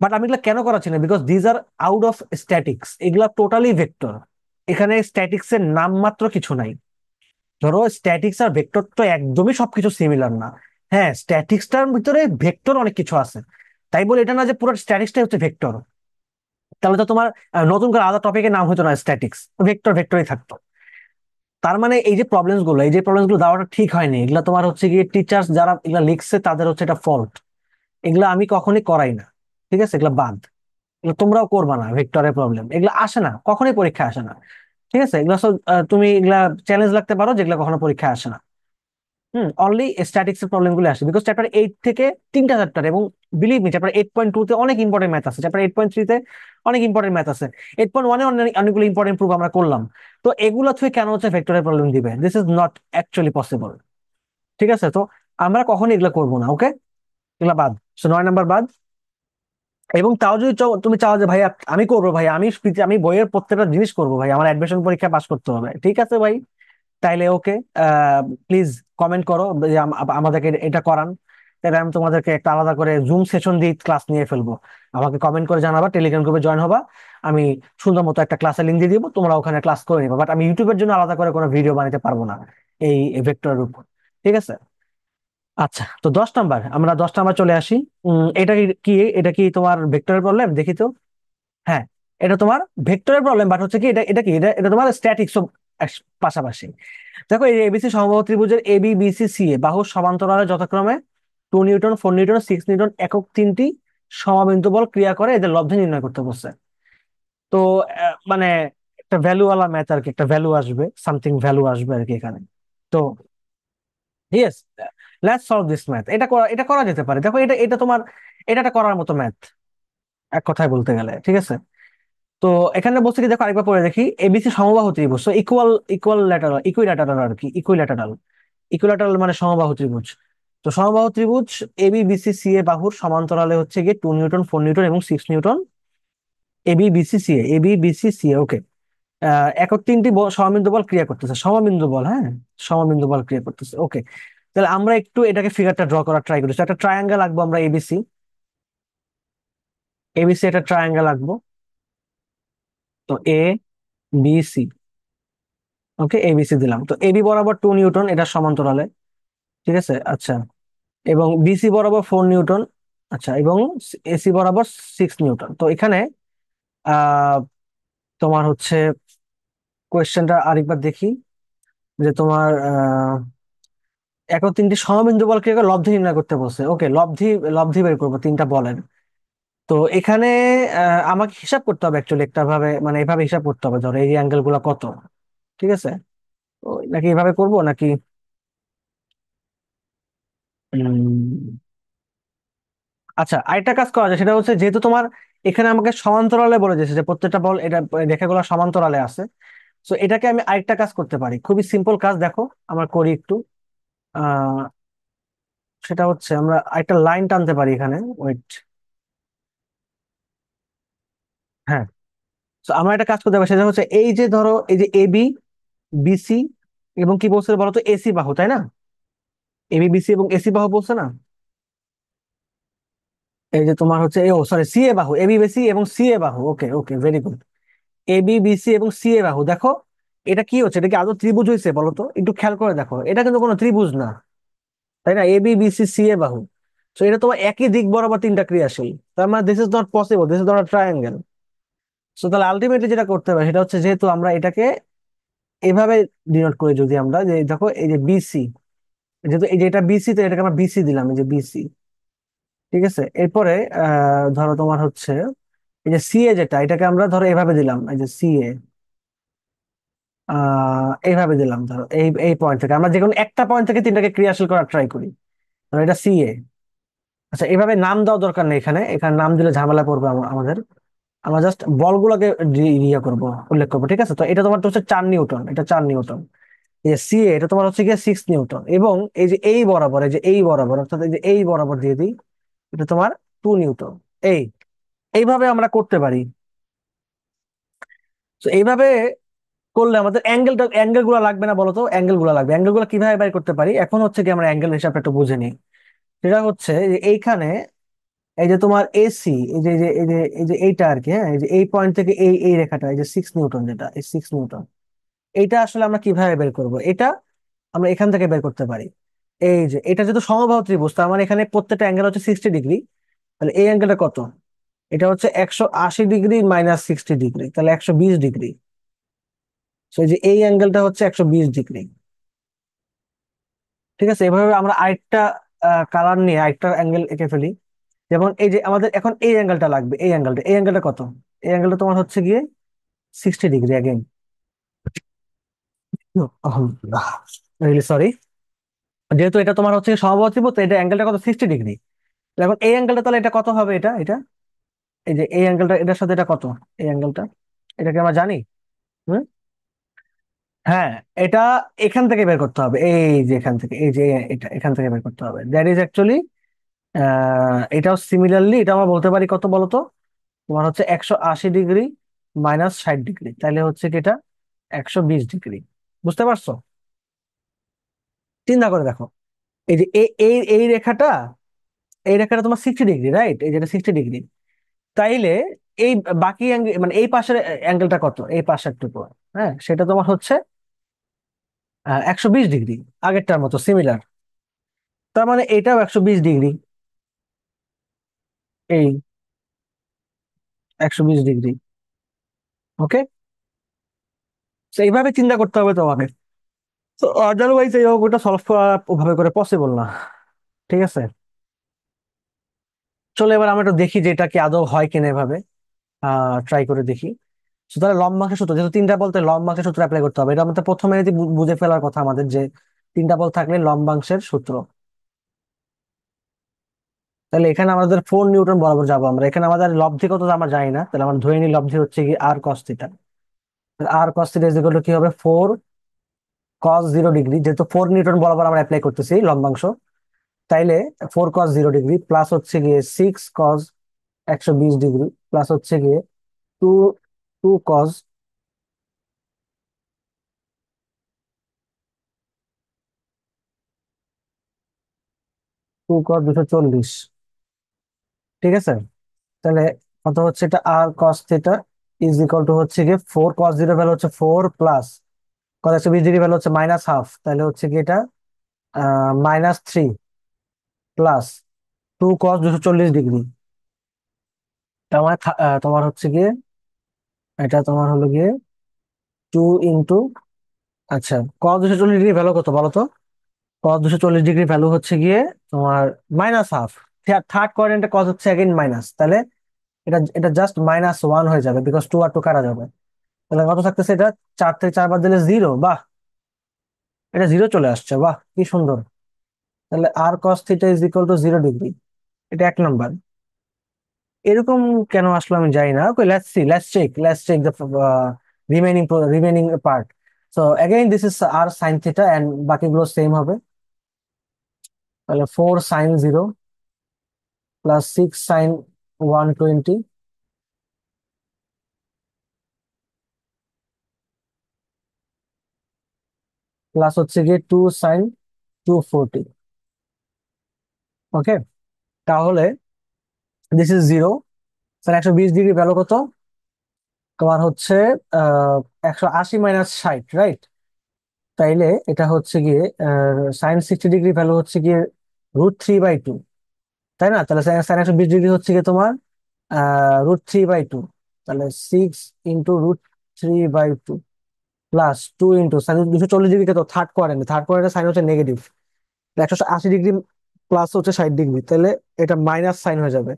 বাট আমি এগুলো কেন করাচ্ছি না because these are out of statics এগুলা টোটালি ভেক্টর এখানে স্ট্যাটিক্স এর নাম মাত্র কিছু নাই ধরো স্ট্যাটিক্স আর ভেক্টর তো একদমই সবকিছু সিমিলার না হ্যাঁ স্ট্যাটিক্সটার ভিতরে ভেক্টর অনেক কিছু আছে তাই বলে এটা না যে পুরো স্ট্যাটিক্সটাই হচ্ছে ভেক্টর তাহলে তো তোমার নতুন করে আলাদা টপিকের নাম হতো না স্ট্যাটিক্স ভেক্টর ভেক্টরই থাকতো তার মানে এই যে প্রবলেমস গুলো এই যে প্রবলেমস গুলো দেওয়াটা ঠিক হয়নি এগুলো তোমার হচ্ছে গিয়ে টিচার্স যারা এগুলো লিখছে তাদের হচ্ছে এটা ফল্ট এগুলো আমি কখনই করাই না ঠিক আছে এগুলো বাদ এগুলো তোমরাও করবা না ভেক্টরের প্রবলেম এগুলো আসে না কখনোই পরীক্ষা আসে না ঠিক আছে এগুলো তুমি এগুলা চ্যালেঞ্জ লাগতে পারো যেগুলো কখনো পরীক্ষা আসে না হুম অনলি স্ট্যাটিক্স এর প্রবলেম গুলো আসে বিকজ চ্যাপ্টার এইট থেকে তিনটা চ্যাপ্টার এবং believe me chapter eight point two তে অনেক ইম্পর্টেন্ট ম্যাথ আছে চ্যাপ্টার এইট পয়েন্ট থ্রি তে অনেক ইম্পর্টেন্ট ম্যাথ আছে এইট পয়েন্ট ওয়ানে অনেকগুলো ইম্পর্টেন্ট প্রুফ আমরা করলাম তো এগুলো থেকে কেন হচ্ছে ভেক্টরের প্রবলেম দিবে this is not actually possible ঠিক আছে তো আমরা কখনো এগুলো করবো না ওকে এগুলো বাদ সো নয় নাম্বার বাদ এবং তাও যদি তুমি চাও যে ভাই আমি করবো ভাই আমি আমি বইয়ের প্রত্যেকটা জিনিস করবো ভাই আমার অ্যাডমিশন পরীক্ষা পাস করতে হবে ঠিক আছে ভাই তাইলে ওকে প্লিজ কমেন্ট করো যে আমাদেরকে এটা করান তাহলে আমি তোমাদেরকে একটা আলাদা করে জুম সেশন দিয়ে ক্লাস নিয়ে ফেলবো আমাকে কমেন্ট করে জানাবা টেলিগ্রাম গ্রুপে জয়েন হবা আমি সুন্দর মতো একটা ক্লাসে লিঙ্ক দিয়ে দিব তোমরা ওখানে ক্লাস করে নিবা বাট আমি ইউটিউবের জন্য আলাদা করে কোনো ভিডিও বানাতে পারবো না এই ভেক্টরের উপর ঠিক আছে আচ্ছা তো দশ নাম্বার আমরা দশ নাম্বার চলে আসি এটা কি এটা কি তোমার ভেক্টরের প্রবলেম দেখি তো হ্যাঁ এটা তোমার ভেক্টরের প্রবলেম বাট হচ্ছে কি এটা এটা কি এটা এটা তোমার স্ট্যাটিক্স পাশাপাশি দেখো এই এবিসি সমবাহু ত্রিভুজের এবি বিসি সি এ বাহু সমান্তরালে যথাক্রমে two newton four newton six newton একক তিনটি সমাবিন্দু বল ক্রিয়া করে এদের লব্ধি নির্ণয় করতে বলছে তো মানে একটা ভ্যালুওয়ালা ম্যাথ আর কি একটা ভ্যালু আসবে সামথিং ভ্যালু আসবে আর কি এখানে তো yes let's solve this math এটা করা এটা করা যেতে পারে দেখো এটা এটা তোমার এটা একটা করার মতো ম্যাথ এক কথায় বলতে গেলে ঠিক আছে তো এখানে বস্তু কি দেখো আরেকবার পরে দেখি এবিসি সমবাহু ত্রিভুজ ইকুয়াল ইকুয়াল ল্যাটারাল ইকুইল্যাটারাল আর কি ইকুইল্যাটারাল ইকুইল্যাটারাল মানে সমবাহু ত্রিভুজ তো সমবাহু ত্রিভুজ এবি বিসি সি এ বাহুর সমান্তরালে হচ্ছে গিয়ে টু নিউটন ফোর নিউটন এবং six newton AB BC C A AB BC C A okay একক তিনটি সমবিন্দু বল ক্রিয়া করতেছে সমবিন্দু বল হ্যাঁ সমবিন্দু বল ক্রিয়া করতেছে ওকে তাহলে আমরা একটু এটাকে ফিগারটা ড্র করার ট্রাই করি একটা ট্রায়াঙ্গেল আঁকবো আমরা এবিসি এবিসি একটা ট্রায়াঙ্গেল আঁকবো তো A B C okay A B C দিলাম তো এবি বরাবর টু নিউটন এটা সমান্তরালে ঠিক আছে আচ্ছা এবং বিসি বরাবর ফোর নিউটন আচ্ছা এবং এসি বরাবর সিক্স নিউটন তো এখানে তোমার হচ্ছে কোয়েশ্চেনটা আরেকবার দেখি যে তোমার এক তিনটি সমবিন্দু বলকে লব্ধি নির্ণয় করতে বলছে ওকে লব্ধি লব্ধি বের করবো তিনটা বলের তো এখানে আহ, আমাকে হিসাব করতে হবে অ্যাকচুয়ালি একটা ভাবে মানে এভাবে হিসাব করতে হবে ধরো এই অ্যাঙ্গেল গুলো কত ঠিক আছে তো নাকি এভাবে করব নাকি উম, আচ্ছা আরেকটা কাজ করা যায় সেটা হচ্ছে যেহেতু তোমার এখানে আমাকে সমান্তরালে বলে দিয়েছে যে প্রত্যেকটা বল এটা রেখাগুলো সমান্তরালে আছে তো এটাকে আমি আরেকটা কাজ করতে পারি খুবই সিম্পল কাজ দেখো আমার করি একটু আহ সেটা হচ্ছে আমরা আরেকটা লাইন টানতে পারি এখানে ওয়েট হ্যাঁ তো আমার একটা কাজ করতে হবে সেটা হচ্ছে এই যে ধরো এই যে এবি বিসি এবং কি বলছে বলতো এসি বাহু তাই না এবি বিসি এবং এসি বাহু বলছে না এই যে তোমার হচ্ছে ও সরি সি এ বাহু এবি বিসি এবং সি এ বাহু okay okay very good AB BC এবং সি এ বাহু দেখো এটা কি হচ্ছে এটা কি আদৌ ত্রিভুজ হয়েছে বলতো একটু খেয়াল করে দেখো এটা কিন্তু কোনো ত্রিভুজ না তাই না এবি বিসি সি এ বাহু তো এটা তোমার একই দিক বরাবর তিনটা ক্রিয়াশীল তার মানে this is not possible this is not triangle so তাহলে আলটিমেটলি যেটা করতে হবে সেটা হচ্ছে যেহেতু আমরা এটাকে এভাবে ডিনোট করি যদি আমরা যে দেখো এই যে বিসি যেহেতু এই যে এটা বিসি তো এটাকে আমরা বিসি দিলাম এই যে বিসি ঠিক আছে এরপরে ধরো তোমার হচ্ছে এই যে সিএ যেটা এটাকে আমরা ধরো এভাবে দিলাম এই যে সিএ এইভাবে দিলাম ধরো এই এই পয়েন্ট থেকে আমরা যে কোনো একটা পয়েন্ট থেকে তিনটাকে ক্রিয়াশীল করার ট্রাই করি ধরো এটা সিএ আচ্ছা এভাবে নাম দেওয়া দরকার নেই এখানে এখানে নাম দিলে ঝামেলা পড়বে আমাদের আমরা জাস্ট বলগুলোকে ইয়ে করব উল্লেখ করবো ঠিক আছে তো এটা তোমার হচ্ছে চার নিউটন এটা চার নিউটন এই যে সি এটা তোমার হচ্ছে গিয়ে সিক্স নিউটন এবং এই যে এই বরাবর এই যে এই বরাবর অর্থাৎ এই যে এই বরাবর দিয়ে দিই এটা তোমার টু নিউটন এই এইভাবে আমরা করতে পারি তো এইভাবে করলে আমাদের অ্যাঙ্গেলটা অ্যাঙ্গেল গুলো লাগবে না বলতো অ্যাঙ্গেল গুলো লাগবে অ্যাঙ্গেল গুলো কিভাবে বাই করতে পারি এখন হচ্ছে কি আমরা অ্যাঙ্গেল হিসাবে একটু বুঝে নিই সেটা হচ্ছে যে এইখানে এই যে তোমার এসি এই যে এই যে এই যে এইটা আর কি হ্যাঁ এই যে এই পয়েন্ট থেকে এই এই রেখাটা এই যে সিক্স নিউটন যেটা এই সিক্স নিউটন এটা আসলে আমরা কিভাবে বের করব এটা আমরা এখান থেকে বের করতে পারি এই যে এটা যেহেতু সমবাহু ত্রিভুজ তো আমার মানে এখানে প্রত্যেকটা অ্যাঙ্গেল হচ্ছে সিক্সটি ডিগ্রি তাহলে এই অ্যাঙ্গেলটা কত এটা হচ্ছে একশো আশি ডিগ্রি মাইনাস সিক্সটি ডিগ্রি তাহলে একশো বিশ ডিগ্রি এই যে এই অ্যাঙ্গেলটা হচ্ছে একশো বিশ ডিগ্রি ঠিক আছে এভাবে আমরা আরেকটা কালার নিয়ে আরেকটা অ্যাঙ্গেল এঁকে ফেলি যেমন এই যে আমাদের এখন এই অ্যাঙ্গেলটা লাগবে এই অ্যাঙ্গেলটা এই অ্যাঙ্গেলটা কত এই অ্যাঙ্গেলটা তোমার হচ্ছে গিয়ে সিক্সটি ডিগ্রি অ্যাগেন সরি যেহেতু এটা তোমার হচ্ছে সমবাহু ত্রিভুজ তো এটা অ্যাঙ্গেলটা কত সিক্সটি ডিগ্রি এখন এই অ্যাঙ্গেলটা তাহলে এটা কত হবে এটা এটা এই যে এই অ্যাঙ্গেলটা এটার সাথে এটা কত এই অ্যাঙ্গেলটা এটা কি আমরা জানি হুম হ্যাঁ এটা এখান থেকে বের করতে হবে এই যে এখান থেকে এই যে এটা এখান থেকে বের করতে হবে দ্যাট ইজ অ্যাকচুয়ালি এটাও সিমিলারলি এটা আমরা বলতে পারি কত বলতো তোমার হচ্ছে একশো আশি ডিগ্রি মাইনাস ষাট ডিগ্রি তাহলে হচ্ছে কি এটা একশো বিশ ডিগ্রি বুঝতে পারছো চিন্তা করে দেখো এই যে এই এই রেখাটা এই রেখাটা তোমার সিক্সটি ডিগ্রি রাইট এই যেটা সিক্সটি ডিগ্রি তাইলে এই বাকি মানে এই পাশের অ্যাঙ্গেলটা কত এই পাশের টুকু হ্যাঁ সেটা তোমার হচ্ছে একশো বিশ ডিগ্রি আগেরটার মতো সিমিলার তার মানে এটাও একশো বিশ ডিগ্রি এই একশো বিশ ডিগ্রি ওকে তো এইভাবে চিন্তা করতে হবে তোমাকে তো আদারওয়াইজ এই অঙ্কটা সলভ করা ওভাবে করে পসিবল না ঠিক আছে চলো এবার আমরা একটু দেখি যে এটা কি আদৌ হয় কিনা এভাবে ট্রাই করে দেখি সুতরাং লম্বাংশের সূত্র যেহেতু তিনটা বলতে লম্বাংশের সূত্র অ্যাপ্লাই করতে হবে এটা আমাদের প্রথমে বুঝে ফেলার কথা আমাদের যে তিনটা বল থাকলে লম্বাংশের সূত্র তাহলে এখানে আমাদের ফোর নিউটন বরাবর যাবো আমরা এখানে আমাদের লব্ধি কত আমরা জানি না তাহলে আমরা ধরে নিই লব্ধি হচ্ছে কি R cos theta R cos theta is কি হবে ফোর কস জিরো ডিগ্রি যেহেতু ফোর নিউটন বরাবর আমরা অ্যাপ্লাই করতেছি লম্বাংশ তাইলে four cos zero degree plus হচ্ছে গিয়ে সিক্স কস একশো বিশ ডিগ্রি প্লাস হচ্ছে গিয়ে two two cos two cos দুশো চল্লিশ ঠিক আছে তাহলে কত হচ্ছে এটা R cos theta is equal to হচ্ছে গিয়ে ফোর কস জিরো ভ্যালু হচ্ছে ফোর প্লাস কত একশো বিশ ডিগ্রি ভ্যালু হচ্ছে মাইনাস হাফ তাহলে হচ্ছে কি এটা minus three plus two cos দুশো চল্লিশ ডিগ্রি তোমার তোমার হচ্ছে গিয়ে এটা তোমার হলো গিয়ে টু ইন্টু আচ্ছা কস দুশো চল্লিশ ডিগ্রি ভ্যালু কত বলো তো কস দুশো চল্লিশ ডিগ্রি ভ্যালু হচ্ছে গিয়ে তোমার মাইনাস হাফ থার্ড কোয়ারেন্টের কজ হচ্ছে এগেইন মাইনাস তাহলে এটা এটা জাস্ট মাইনাস ওয়ান হয়ে যাবে বিকজ টু আর টু কারা যাবে তাহলে কত থাকতেছে এটা চার থেকে চার বাদ দিলে জিরো বাহ এটা জিরো চলে আসছে বাহ কি সুন্দর তাহলে R cos theta is equal to zero degree এটা এক নম্বর এরকম কেন আসলো আমি জানি না okay let's see let's check let's check the remaining remaining part so again this is R sine theta and বাকিগুলো সেম হবে তাহলে four sine zero plus six sine one twenty plus হচ্ছে গিয়ে two sine two forty okay তাহলে দিস ইজ জিরো তাহলে একশো বিশ ডিগ্রি ভ্যালু কত তোমার হচ্ছে একশো আশি মাইনাস ষাট রাইট তাইলে এটা হচ্ছে গিয়ে সাইন সিক্সটি ডিগ্রি ভ্যালু হচ্ছে গিয়ে রুট থ্রি বাই টু তাই না তাহলে সাইন একশো বিশ ডিগ্রি হচ্ছে গিয়ে তোমার রুট থ্রি বাই টু তাহলে six into root three by two plus two into sine দুশো চল্লিশ ডিগ্রি তো থার্ড কোয়ারেন্ট থার্ড কোয়ারেন্টের সাইন হচ্ছে নেগেটিভ একশো আশি ডিগ্রি প্লাস হচ্ছে ষাট ডিগ্রি তাহলে এটা মাইনাস সাইন হয়ে যাবে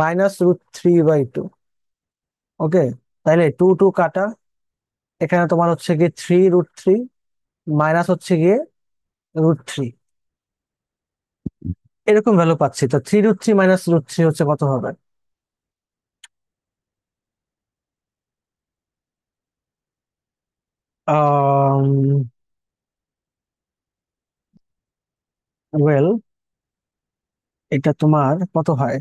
minus root three by two okay তাহলে টু টু কাটা এখানে তোমার হচ্ছে গিয়ে থ্রি রুট থ্রি মাইনাস হচ্ছে গিয়ে রুট থ্রি এরকম ভ্যালু পাচ্ছি তো three root three minus root three হচ্ছে কত হবে ওয়েল um, এটা তোমার কত হয়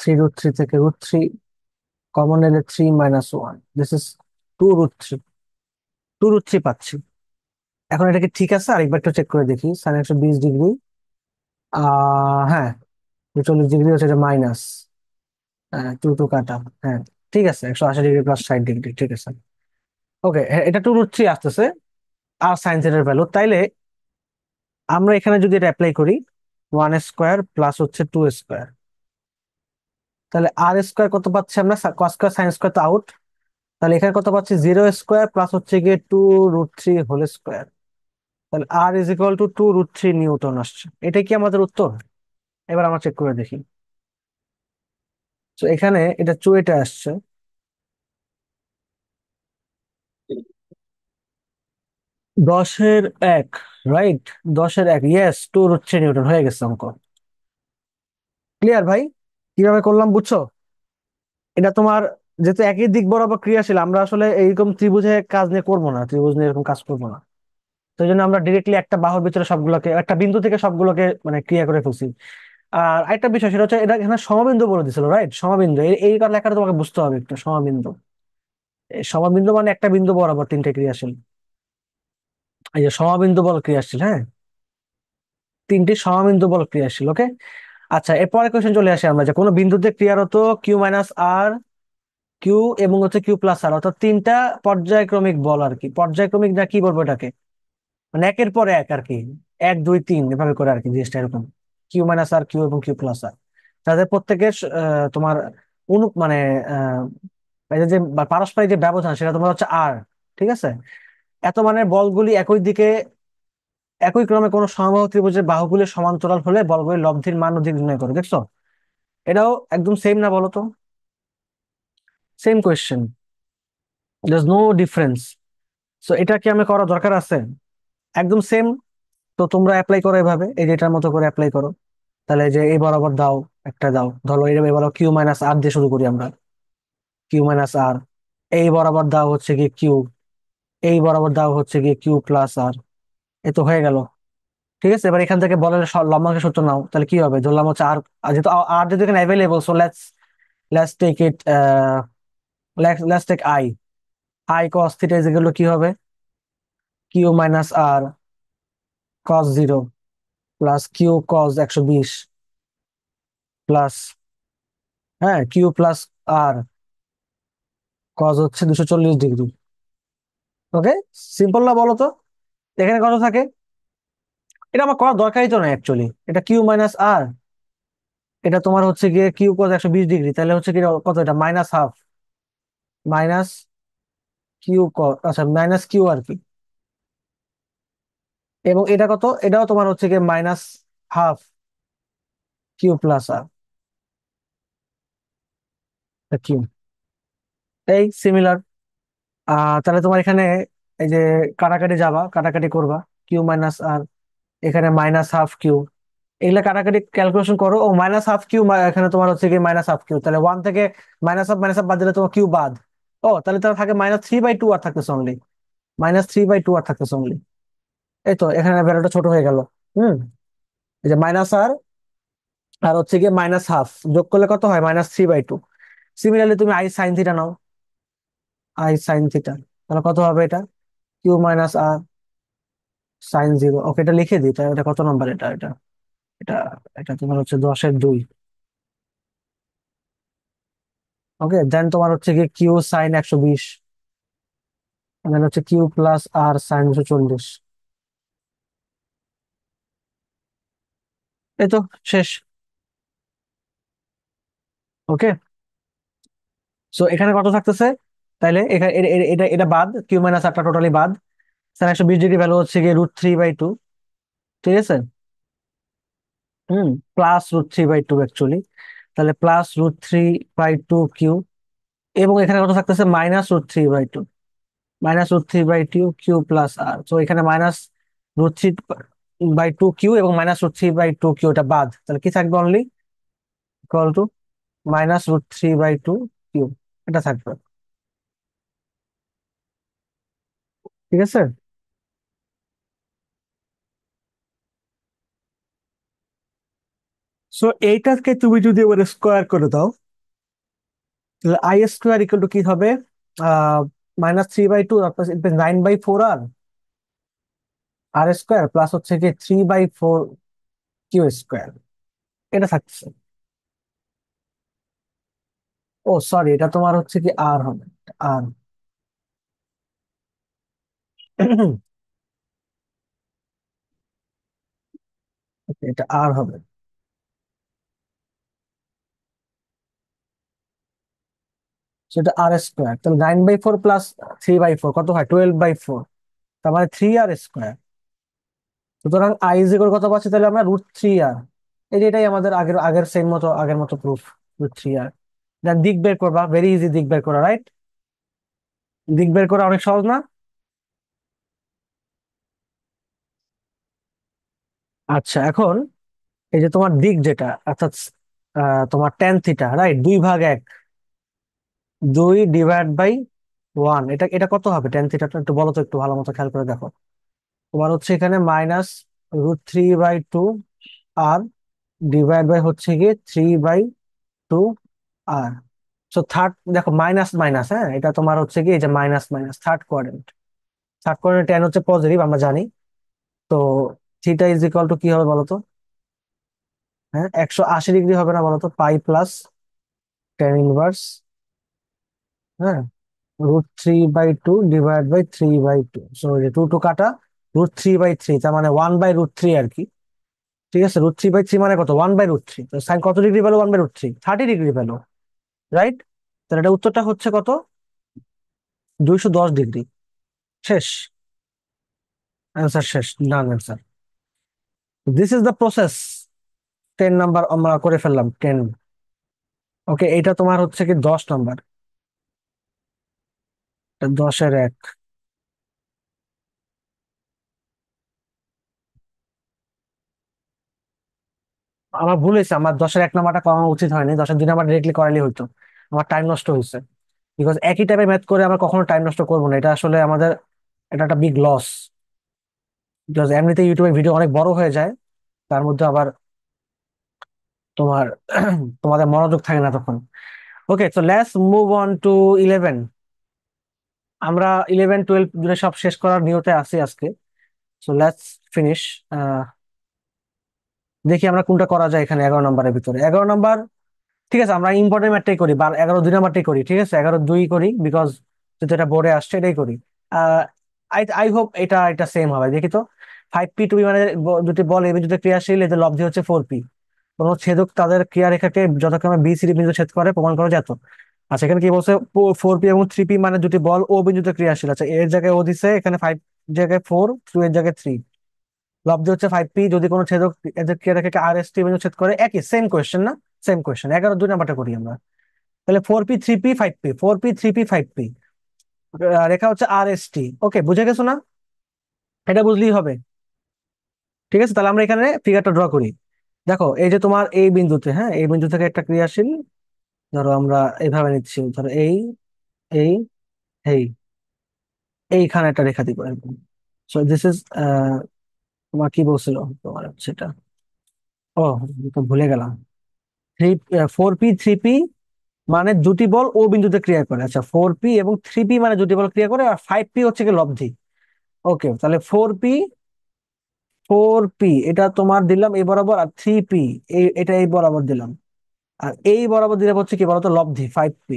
থ্রি রুট থ্রি থেকে রুট থ্রি কমন এলে three minus one this is two root three two root three পাচ্ছি এখন এটা কি ঠিক আছে আরেকবার একটু চেক করে দেখি সাইন একশো বিশ ডিগ্রি আহ হ্যাঁ চল্লিশ ডিগ্রি হচ্ছে এটা মাইনাস টু টু কাটা হ্যাঁ ঠিক আছে একশো আশি ডিগ্রি প্লাস ষাট ডিগ্রি ঠিক আছে ওকে হ্যাঁ, এটা টু রুট থ্রি আসতেছে আর সাইন এর ভ্যালু তাইলে আমরা এখানে যদি এটা অ্যাপ্লাই করি ওয়ান স্কোয়ার প্লাস হচ্ছে টু স্কোয়ার তাহলে আর স্কোয়ার কত পাচ্ছি আমরা কস স্কোয়ার সাইন স্কোয়ার তো আউট তাহলে এখানে কত পাচ্ছি জিরো স্কোয়ার প্লাস হচ্ছে গিয়ে two root three whole square তাহলে R is equal to two root three newton আসছে এটা কি আমাদের উত্তর এবার আমরা চেক করে দেখি তো এখানে এটা চুয়েটা আসছে দশের এক রাইট দশের এক yes two root three newton হয়ে গেছে অঙ্ক ক্লিয়ার ভাই কিভাবে করলাম বুঝছো এটা তোমার যেহেতু একই দিক বরাবর ক্রিয়াশীল আমরা আসলে এইরকম ত্রিভুজে কাজ নিয়ে করবো না ত্রিভুজ নিয়ে এরকম কাজ করবো না সেই জন্য আমরা ডিরেক্টলি একটা বাহুর ভিতরে সবগুলোকে একটা বিন্দু থেকে সবগুলোকে মানে ক্রিয়া করে ফেলছি আর একটা বিষয় সেটা হচ্ছে এটা এখানে সমবিন্দু বলে দিছিল রাইট সমবিন্দু এই লেখাটা তোমাকে বুঝতে হবে একটা সমবিন্দু সমবিন্দু মানে একটা বিন্দু বরাবর তিনটে ক্রিয়াশীল এই যে সমবিন্দু বল ক্রিয়াশীল হ্যাঁ তিনটি সমবিন্দু বল ক্রিয়াশীল ওকে আচ্ছা এরপরে কোয়েশ্চেন চলে আসে আমরা যে কোনো বিন্দুতে ক্রিয়ারত কিউ মাইনাস আর কিউ এবং হচ্ছে কিউ প্লাস আর অর্থাৎ তিনটা পর্যায়ক্রমিক বল আর কি পর্যায়ক্রমিক না কি বলবো এটাকে মানে একের পর এক আর কি এক দুই তিন এভাবে করে আর কি জিনিসটা এরকম কিউ মাইনাস আর কিউ এবং কিউ প্লাস আর তাদের প্রত্যেকের তোমার অনু মানে যে পারস্পরিক যে ব্যবধান সেটা তোমার হচ্ছে আর ঠিক আছে এত মানের বলগুলি একই দিকে একই ক্রমে কোনো সমবাহু ত্রিভুজের বাহুগুলি সমান্তরাল হলে বলগুলির লব্ধির মান অধিক নির্ণয় করে দেখছো এটাও একদম সেম না বলো তো same question there no difference so এটা কি আমি করা দরকার আছে একদম সেম তো তোমরা অ্যাপ্লাই করো এভাবে এই যেটার মতো করে অ্যাপ্লাই করো তাহলে যে এই বরাবর দাও একটা দাও ধরো এটা এবার কিউ মাইনাস আর দিয়ে শুরু করি আমরা কিউ মাইনাস আর এই বরাবর দাও হচ্ছে গিয়ে কিউ এই বরাবর দাও হচ্ছে গিয়ে কিউ প্লাস আর এ তো হয়ে গেল ঠিক আছে এবার এখান থেকে বলে লম্বাকে সূত্র নাও তাহলে কি হবে ধরলাম হচ্ছে আর যেহেতু আর যেহেতু এখানে available so let's let's take it let's take I I cos theta is কি হবে Q minus R cos zero plus Q cos একশো বিশ প্লাস হ্যাঁ কিউ প্লাস আর কজ হচ্ছে দুশো চল্লিশ ডিগ্রি ওকে সিম্পল না বলো তো এখানে কত থাকে এটা আমার করার দরকারই তো নয় অ্যাকচুয়ালি এটা কিউ মাইনাস আর এটা তোমার হচ্ছে গিয়ে কিউ কজ একশো বিশ ডিগ্রি তাহলে হচ্ছে কি কত এটা মাইনাস হাফ মাইনাস কিউ আচ্ছা মাইনাস কিউ আর কি এবং এটা কত এটাও তোমার হচ্ছে গিয়ে minus half Q plus R Q এই সিমিলার আহ তাহলে তোমার এখানে এই যে কাটাকাটি যাবা কাটাকাটি করবা কিউ মাইনাস আর এখানে মাইনাস হাফ কিউ এগুলো কাটাকাটি ক্যালকুলেশন করো ও মাইনাস হাফ কিউ এখানে তোমার হচ্ছে কি মাইনাস হাফ কিউ তাহলে ওয়ান থেকে মাইনাস হাফ মাইনাস হাফ বাদ দিলে তোমার কিউ বাদ ও তাহলে তোমার থাকে minus three by two R থাকতেছে only minus three by two R থাকতেছে অনলি এই তো এখানে ভ্যালুটা ছোট হয়ে গেল হুম এই যে মাইনাস আর আর হচ্ছে গিয়ে মাইনাস হাফ যোগ করলে কত হয় minus three by two similarly তুমি I sine theta now I sine theta তাহলে কত হবে এটা Q minus R sine zero okay এটা লিখে দিই তাহলে এটা কত নম্বর এটা এটা এটা এটা তোমার হচ্ছে দশের দুই ওকে দেন তোমার হচ্ছে গিয়ে কিউ সাইন একশো বিশ হচ্ছে কিউ প্লাস আর সাইন দুশো চল্লিশ এই তো শেষ ওকে সো এখানে কত থাকতেছে তাহলে এখানে এটা এটা বাদ কিউ মাইনাস আটটা টোটালি বাদ স্যার একশো বিশ ডিগ্রি ভ্যালু হচ্ছে গিয়ে রুট থ্রি বাই টু ঠিক আছে হুম plus root three by two actually তাহলে plus root three by two Q এবং এখানে কত থাকতেছে minus root three by two minus root three by two Q plus R তো এখানে minus root three by two Q এবং minus root three by two Q এটা বাদ তাহলে কি থাকবে only equal to minus root three by two Q এটা থাকবে ঠিক আছে সো এইটাকে তুমি যদি এবার স্কোয়ার করে দাও তাহলে আই স্কোয়ার ইকুয়াল টু কি হবে minus three by two nine by four R R square plus হচ্ছে গিয়ে three by four Q square এটা থাকছে ও সরি এটা তোমার হচ্ছে কি আর হবে আর এটা আর হবে সেটা আর স্কোয়ার তাহলে nine by four plus three by four কত হয় টুয়েলভ বাই ফোর তার মানে থ্রি আর স্কোয়ার সুতরাং আই ইজ ইকুয়াল কত পাচ্ছি তাহলে আমরা রুট থ্রি আর এই যে এটাই আমাদের আগের আগের সেম মতো আগের মতো প্রুফ রুট থ্রি আর দিক বের করবা ভেরি ইজি দিক বের করা রাইট দিক বের করা অনেক সহজ না আচ্ছা এখন এই যে তোমার দিক যেটা অর্থাৎ তোমার টেন থিটা রাইট দুই ভাগ এক দুই ডিভাইড বাই ওয়ান এটা এটা কত হবে টেন থিটা একটু বলো তো একটু ভালো মতো খেয়াল করে দেখো তোমার হচ্ছে এখানে minus root three by two R divide by হচ্ছে গিয়ে three by two R so third দেখো মাইনাস মাইনাস হ্যাঁ এটা তোমার হচ্ছে কি এই যে minus minus third quadrant third quadrant tan হচ্ছে পজিটিভ আমরা জানি তো থিটা ইজ ইকাল টু কি হবে বলতো হ্যাঁ একশো আশি ডিগ্রি হবে না বলতো পাই প্লাস টেন ইনভার্স হ্যাঁ root three by two divide by three by two so two two কাটা রুট থ্রি বাই থ্রি তার মানে ওয়ান বাই রুট থ্রি আর কি ঠিক আছে রুট থ্রি বাই থ্রি মানে কত one by root three sine কত ডিগ্রি পেলো one by root three thirty degree পেলো রাইট তাহলে এটা উত্তরটা হচ্ছে কত দুইশো দশ ডিগ্রি শেষ অ্যান্সার শেষ done answer this is the process ten number আমরা করে ফেললাম টেন ওকে এটা তোমার হচ্ছে কি দশ নাম্বার দশের এক আমার ভুল হয়েছে আমার দশের এক নাম্বারটা করানো উচিত হয়নি দশের দুই নাম্বার ডিরেক্টলি করালে হইতো আমার টাইম নষ্ট হয়েছে বিকজ একই টাইপের ম্যাথ করে আমরা কখনো টাইম নষ্ট করবো না এটা আসলে আমাদের এটা একটা বিগ লস বিকজ এমনিতে ইউটিউবের ভিডিও অনেক বড় হয়ে যায় তার মধ্যে আবার তোমার তোমাদের মনোযোগ থাকে না তখন ওকে তো let's move on to eleven আমরা ইলেভেন টুয়েলভ দুটো সব শেষ করার নিয়তে আছি আজকে সো লেটস ফিনিশ দেখি আমরা কোনটা করা যায় এখানে এগারো নম্বরের ভিতরে এগারো নম্বর ঠিক আছে আমরা ইম্পর্টেন্ট ম্যাটটাই করি বা এগারো দুই নম্বরটাই করি ঠিক আছে এগারো দুই করি বিকজ যেহেতু এটা বোর্ডে আসছে এটাই করি আই আই হোপ এটা এটা সেম হবে দেখি তো ফাইভ পি টু মানে দুটি বল এবি দুটো ক্রিয়াশীল এদের লব্ধি হচ্ছে ফোর পি কোন ছেদক তাদের ক্রিয়া রেখাকে যথাক্রমে বি সি বিন্দু e, ছেদ করে প্রমাণ করা যেত আচ্ছা এখানে কি বলছে ফোর পি এবং থ্রি পি মানে দুটি বল ও বিন্দুতে ক্রিয়াশীল আছে আচ্ছা, এর জায়গায় ও দিছে এখানে ফাইভ জায়গায় ফোর টু এর জায়গায় থ্রি লব্ধি হচ্ছে ফাইভ পি যদি কোনো ছেদক এদের কে রেখে আর এস টি ছেদ করে একই সেম কোয়েশ্চেন না সেম কোয়েশ্চেন এগারো দুই নাম্বারটা করি আমরা তাহলে four P three P five P four P three P five P রেখা হচ্ছে আর এস টি ওকে বুঝে গেছো না এটা বুঝলেই হবে ঠিক আছে তাহলে আমরা এখানে ফিগারটা ড্র করি দেখো এই যে তোমার এই বিন্দুতে হ্যাঁ এই বিন্দু থেকে একটা ক্রিয়াশীল ধরো আমরা এইভাবে নিচ্ছি ধরো এই এই এই এইখানে একটা রেখা দিব সো দিস ইজ তোমার কি বলছিল তোমার সেটা ও তো ভুলে গেলাম three four P three P মানে দুটি বল ও বিন্দুতে ক্রিয়া করে আচ্ছা ফোর পি এবং থ্রি পি মানে দুটি বল ক্রিয়া করে আর ফাইভ পি হচ্ছে কি লব্ধি ওকে তাহলে ফোর পি ফোর পি এটা তোমার দিলাম এই বরাবর আর থ্রি পি এই এটা এই বরাবর দিলাম আর এই বরাবর দিলে হচ্ছে কি বলতো লব্ধি ফাইভ পি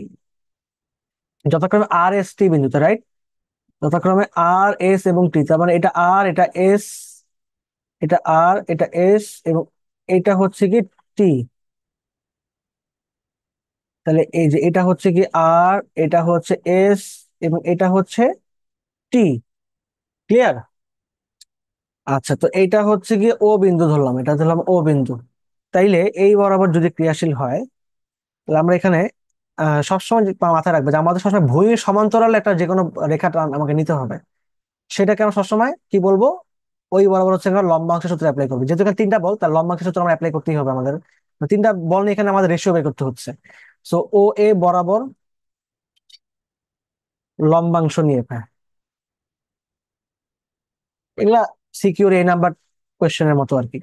যথাক্রমে আর এস টি বিন্দুতে রাইট যথাক্রমে আর এস এবং টি তার মানে এটা আর এটা এস এটা আর এটা এস এবং এটা হচ্ছে কি টি তাহলে এই যে এটা হচ্ছে কি আর এটা হচ্ছে এস এবং এটা হচ্ছে টি ক্লিয়ার আচ্ছা তো এইটা হচ্ছে কি ও বিন্দু ধরলাম এটা ধরলাম ও বিন্দু তাইলে এই বরাবর যদি ক্রিয়াশীল হয় তাহলে আমরা এখানে সবসময় মাথায় রাখবো যে আমাদের সবসময় ভূমির সমান্তরাল একটা যে কোনো রেখাটা আমাকে নিতে হবে সেটাকে আমরা সবসময় কি বলবো ওই বরাবর হচ্ছে লম্বা অংশের সূত্র অ্যাপ্লাই করবে যেহেতু এখানে তিনটা বল তার লম্বা অংশের সূত্র আমরা অ্যাপ্লাই করতেই হবে আমাদের তিনটা বল নিয়ে এখানে আমাদের রেশিও বের করতে হচ্ছে সো ও এ বরাবর লম্বাংশ নিয়ে হ্যাঁ এগুলা সিকিউর এই নাম্বার কোয়েশ্চেনের মতো আর কি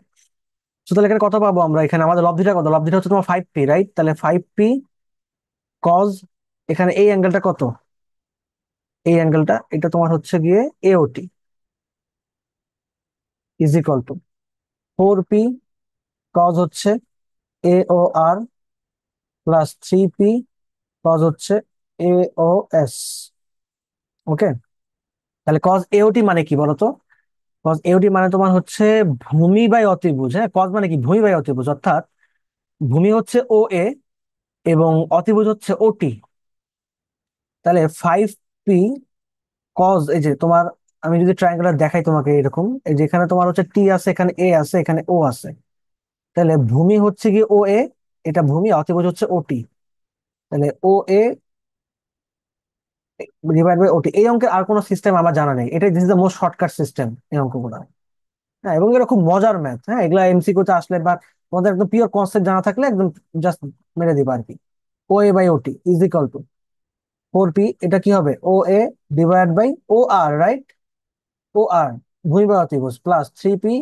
তো তাহলে এখানে কত পাবো আমরা এখানে আমাদের লব্ধিটা কত লব্ধিটা হচ্ছে তোমার ফাইভ পি রাইট তাহলে ফাইভ পি কজ এখানে এই অ্যাঙ্গেলটা কত এই অ্যাঙ্গেলটা এটা তোমার হচ্ছে গিয়ে OT is equal to four P cos হচ্ছে A O R plus three P cos হচ্ছে এ ও এস ওকে তাহলে কজ এওটি মানে কি বলতো কজ এওটি মানে তোমার হচ্ছে ভূমি বাই অতিভুজ হ্যাঁ কজ মানে কি ভূমি বাই অতিভুজ অর্থাৎ ভূমি হচ্ছে ও এ এবং অতিভুজ হচ্ছে ওটি তাহলে ফাইভ পি কজ এই যে তোমার আমি যদি ট্রায়াঙ্গুলার দেখাই তোমাকে এরকম এই যেখানে তোমার হচ্ছে টি আছে এখানে এ আছে এখানে ও আছে তাহলে ভূমি হচ্ছে কি ও এ এটা ভূমি অতিভুজ হচ্ছে ওটি তাহলে ও এ ডিভাইড বাই ওটি এই অঙ্কের আর কোনো সিস্টেম আমার জানা নেই এটা this is the most shortcut system এই অঙ্কগুলো হ্যাঁ এবং এটা খুব মজার ম্যাথ হ্যাঁ এগুলা এমসিকিউতে আসলে বা তোমাদের একদম পিওর কনসেপ্ট জানা থাকলে একদম জাস্ট মেরে দিবা আর কি O A by OT is equal to four P এটা কি হবে O A divide by O R right O R ভূমি বা ত্রিভুজ প্লাস থ্রি পি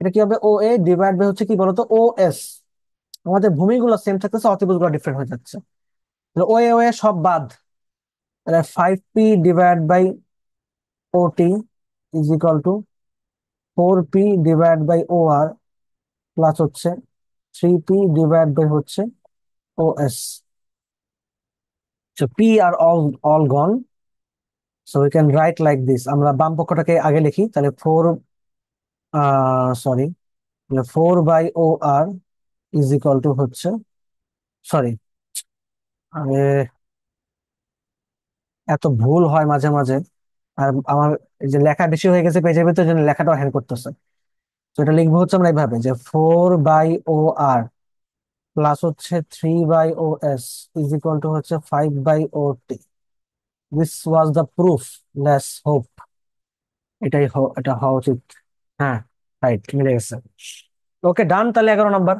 এটা কি হবে ও এ ডিভাইড বাই হচ্ছে কি বলতো ও এস আমাদের ভূমিগুলো সেম থাকতেছে অতিভুজ গুলো ডিফারেন্ট হয়ে যাচ্ছে ও এ ও এ সব বাদ five P divide by O T is equal to four P divide by O R plus হচ্ছে থ্রি পি ডিভাইড বাই হচ্ছে O S P R all all gone so we can write like this আমরা বাম পক্ষটাকে আগে লিখি তাহলে four sorry four by O R is equal to হচ্ছে সরি এত ভুল হয় মাঝে মাঝে আর আমার যে লেখা বেশি হয়ে গেছে পেজের ভিতরে যেন লেখাটাও হ্যান্ড করতেছে তো এটা লিখবো হচ্ছে আমরা এইভাবে যে four by O R plus হচ্ছে three by O S is equal to হচ্ছে five by O T this was the proof less hope এটাই এটা হওয়া উচিত right. Okay, মিলে গেছে ওকে ডান তাহলে এগারো number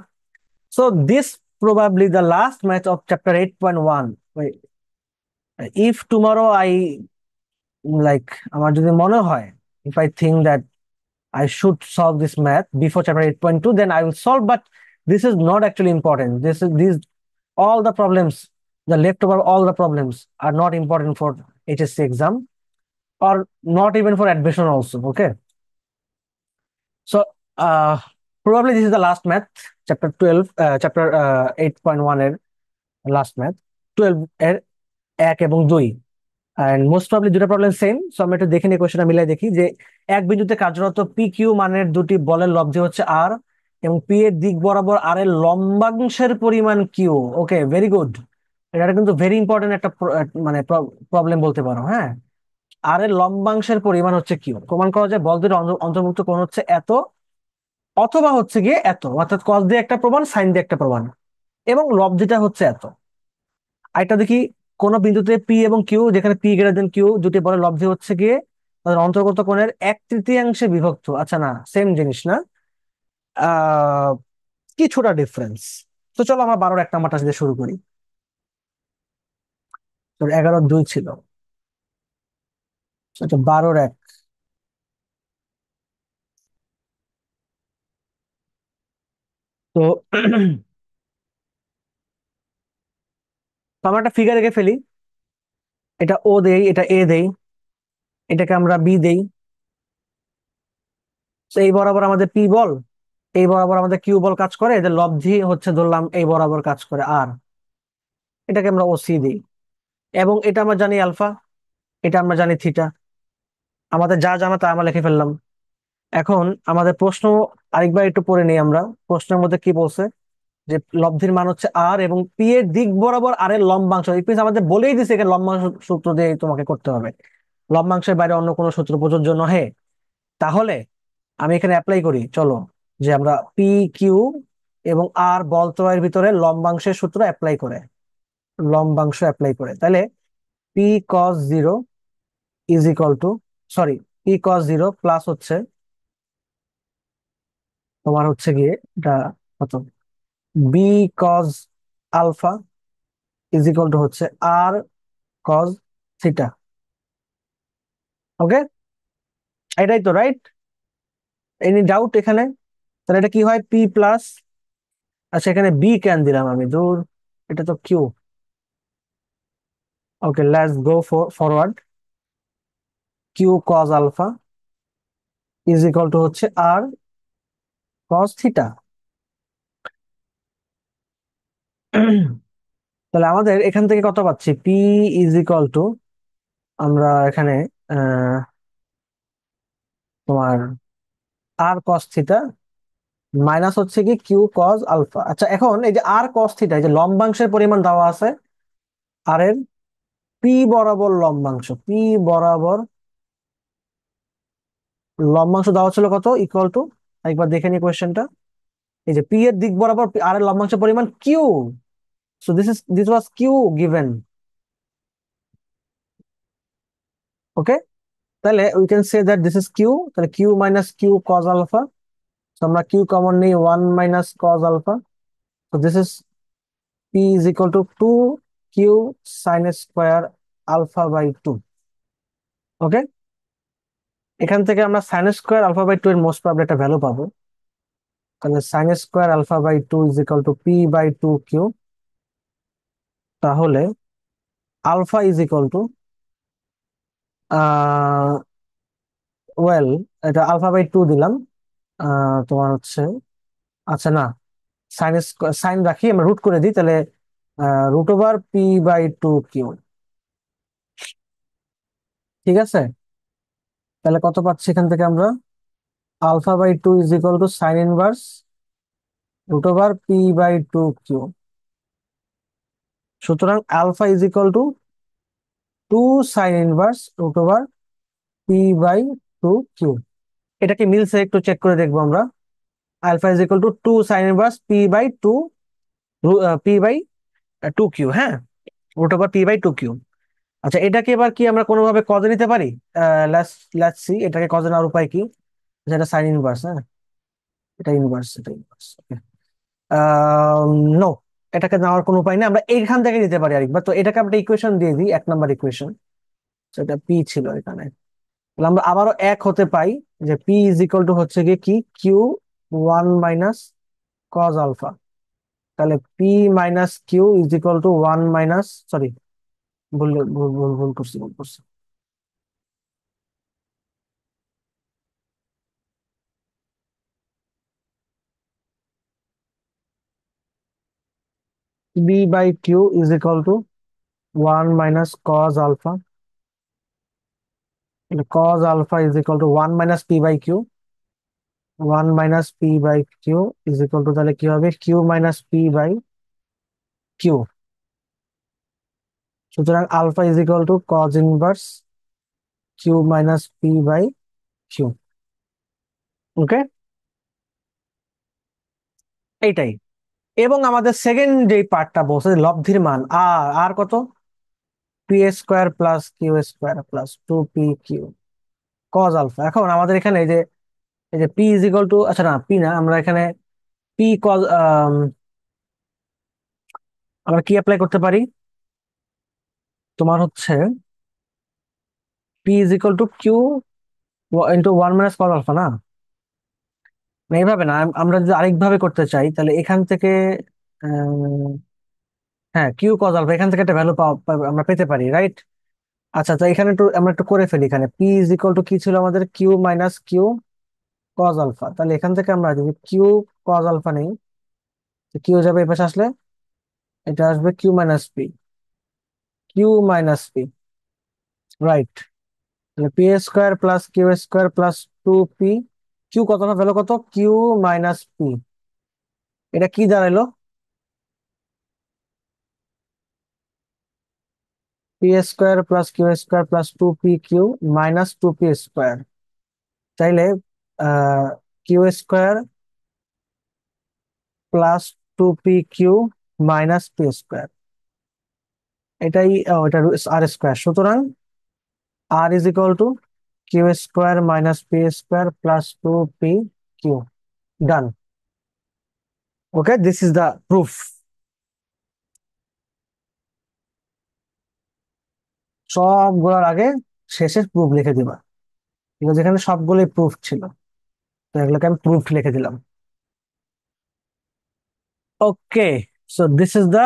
so this probably the last match of chapter 8.1 wait if tomorrow i like I আমার যদি মনে হয় if i think that i should solve this math before chapter 8.2 then i will solve but this is not actually important this is these all the problems the leftover all the problems are not important for HSC exam or not even for admission also, okay? So uh, probably this is the last math, chapter 12, uh, chapter uh, 8.1 এর last math, 12 এর 1 এবং 2 and most probably দুটো প্রবলেম সেম সো আমরা একটু দেখে নিই কোশ্চেনটা মিলাই দেখি যে এক বিন্দুতে কার্যরত পি কিউ মানের দুটি বলের লব্ধি and আর এবং পি এর দিক বরাবর আর এর লম্বাংশের পরিমাণ কিউ ওকে ভেরি গুড এটা কিন্তু ভেরি ইম্পর্টেন্ট একটা মানে প্রবলেম বলতে পারো হ্যাঁ আর এর লম্বাংশের পরিমাণ হচ্ছে কিউ প্রমাণ করা যায় বল দুটো অন্তর্ভুক্ত কোণ হচ্ছে এত অথবা হচ্ছে গিয়ে এত অর্থাৎ কস দিয়ে একটা প্রমাণ সাইন দিয়ে একটা প্রমাণ এবং লব যেটা হচ্ছে এত আরেকটা দেখি কোন বিন্দুতে পি এবং কিউ যেখানে পি গ্রেটার দেন কিউ দুটি বলে দিয়ে হচ্ছে গিয়ে তাদের অন্তর্গত কোণের এক তৃতীয়াংশে বিভক্ত আচ্ছা না সেম জিনিস না আহ কিছুটা ডিফারেন্স তো চলো আমরা বারোর এক নাম্বারটা দিয়ে শুরু করি তোর এগারো দুই ছিল বারোর এক তো আমরা একটা ফিগার রেখে ফেলি এটা ও দেই এটা এ দেই এটাকে আমরা বি দেই তো এই বরাবর আমাদের পি বল এই বরাবর আমাদের কিউ বল কাজ করে এদের লব্ধি হচ্ছে ধরলাম এই বরাবর কাজ করে আর এটাকে আমরা ও সি দিই এবং এটা আমরা জানি আলফা এটা আমরা জানি থিটা আমাদের যা জানা তা আমরা লিখে ফেললাম এখন আমাদের প্রশ্ন আরেকবার একটু পড়ে নিই আমরা প্রশ্নের মধ্যে কি বলছে যে লব্ধির মান হচ্ছে আর এবং পি এর দিক বরাবর আর এর লম্বাংশ ইপিস আমাদের বলেই দিছে এখানে লম্বাংশ সূত্র দিয়ে তোমাকে করতে হবে লম্বাংশের বাইরে অন্য কোনো সূত্র প্রযোজ্য নহে তাহলে আমি এখানে অ্যাপ্লাই করি চলো যে আমরা পি কিউ এবং আর বল ত্রয়ের ভিতরে লম্বাংশের সূত্র অ্যাপ্লাই করে লম্বাংশ অ্যাপ্লাই করে তাহলে P cos zero is equal to sorry P cos zero plus হচ্ছে তোমার হচ্ছে গিয়ে এটা কত B cos alpha is equal to হচ্ছে আর কজ থিটা ওকে এটাই তো রাইট এনি ডাউট এখানে তাহলে এটা কি হয় পি প্লাস আচ্ছা এখানে বি ক্যান দিলাম আমি দূর এটা তো Q okay let's go forward Q cos alpha is equal to হচ্ছে আর কজ থিটা তাহলে আমাদের এখান থেকে কত পাচ্ছি পি ইজ ইকুয়াল টু আমরা এখানে তোমার আর কজ থিটা মাইনাস হচ্ছে কি কিউ কজ আলফা আচ্ছা এখন এই যে আর কজ থিটা এই যে লম্বাংশের পরিমাণ দেওয়া আছে আর এর পি বরাবর লম্বাংশ পি বরাবর লম্বাংশ দেওয়া ছিল কত ইকুয়াল টু একবার দেখে নি কোয়েশ্চেনটা এই যে পি এর দিক বরাবর আর এর লম্বাংশ পরিমাণ Q so this is this was Q given okay তাহলে we can say that this is Q তাহলে Q minus Q cos alpha আমরা কিউ কমন নেই ওয়ান মাইনাস কজ আলফা তো this is P is equal to two Q sine square alpha by two okay এখান থেকে আমরা sine square alpha by two এর মোস্ট প্রবলি একটা ভ্যালু পাবো তাহলে sine square alpha by two is equal to P by two Q তাহলে alpha is equal to well এটা আলফা বাই টু দিলাম তোমার হচ্ছে আচ্ছা না সাইন সাইন রাখি আমরা রুট করে দিই তাহলে root over P by two Q ঠিক আছে তাহলে কত পাচ্ছি এখান থেকে আমরা alpha by two is equal to sine inverse root over P by two Q সুতরাং alpha is equal to two sine inverse root over P by two Q এটা কি মিলছে একটু চেক করে দেখবো আমরা alpha is equal to two sine inverse P by two P by two Q হ্যাঁ root over P by two Q আচ্ছা এটাকে এবার কি আমরা কোনোভাবে কজে নিতে পারি সি এটাকে কজে নেওয়ার উপায় কি এটা সাইন ইনভার্স হ্যাঁ এটা ইনভার্স এটা ইনভার্স ওকে নো এটাকে নেওয়ার কোনো উপায় নেই আমরা এইখান থেকে নিতে পারি আরেকবার তো এটাকে আমরা ইকুয়েশন দিয়ে দিই এক নাম্বার ইকুয়েশন সেটা পি ছিল এখানে তাহলে আমরা আবারও এক হতে পাই যে পি ইজ ইকুয়াল টু হচ্ছে গিয়ে কি Q one minus cos alpha তাহলে p মাইনাস q is equal to 1 minus sorry ভুল ভুল ভুল করছি ভুল করছি b by q is equal to 1 minus cos alpha cos alpha is equal to 1 minus p by q one minus P by Q is equal to তাহলে কি হবে Q minus P by Q সুতরাং alpha is equal to cos inverse Q minus P by Q okay এইটাই এবং আমাদের সেকেন্ড যে পার্টটা বসে লব্ধির মান আর আর কত P square plus Q square plus two P Q cos alpha এখন আমাদের এখানে যে এই যে পি ইজ ইকাল টু আচ্ছা না পি না আমরা এখানে পি কজ আমরা কি অ্যাপ্লাই করতে পারি তোমার হচ্ছে P is equal to Q into one minus cos alpha না মানে এইভাবে না আমরা যদি আরেকভাবে করতে চাই তাহলে এখান থেকে হ্যাঁ কিউ কজ আলফা এখান থেকে একটা ভ্যালু পাওয়া আমরা পেতে পারি রাইট আচ্ছা তো এখানে একটু আমরা একটু করে ফেলি এখানে পি ইজ ইকাল টু কি ছিল আমাদের Q minus Q cos alpha তাহলে এখান থেকে আমরা যদি কিউ কজ আলফা নেই কিউ যাবে এ পাশে আসলে এটা আসবে Q minus P Q minus P right তাহলে P square plus Q square plus two P Q কত না ভ্যালু কত কিউ মাইনাস পি এটা কি দাঁড়াইলো P square plus Q square plus two P Q minus two P square চাইলে Q square plus two P Q minus P square এটাই এটা আর স্কোয়ার সুতরাং R is equal to Q square minus P square plus two P Q done okay this is the proof সবগুলোর আগে শেষের প্রুফ লিখে দিবা যেখানে সবগুলোই প্রুফ ছিল তো এগুলোকে আমি প্রুফ লিখে দিলাম okay so this is the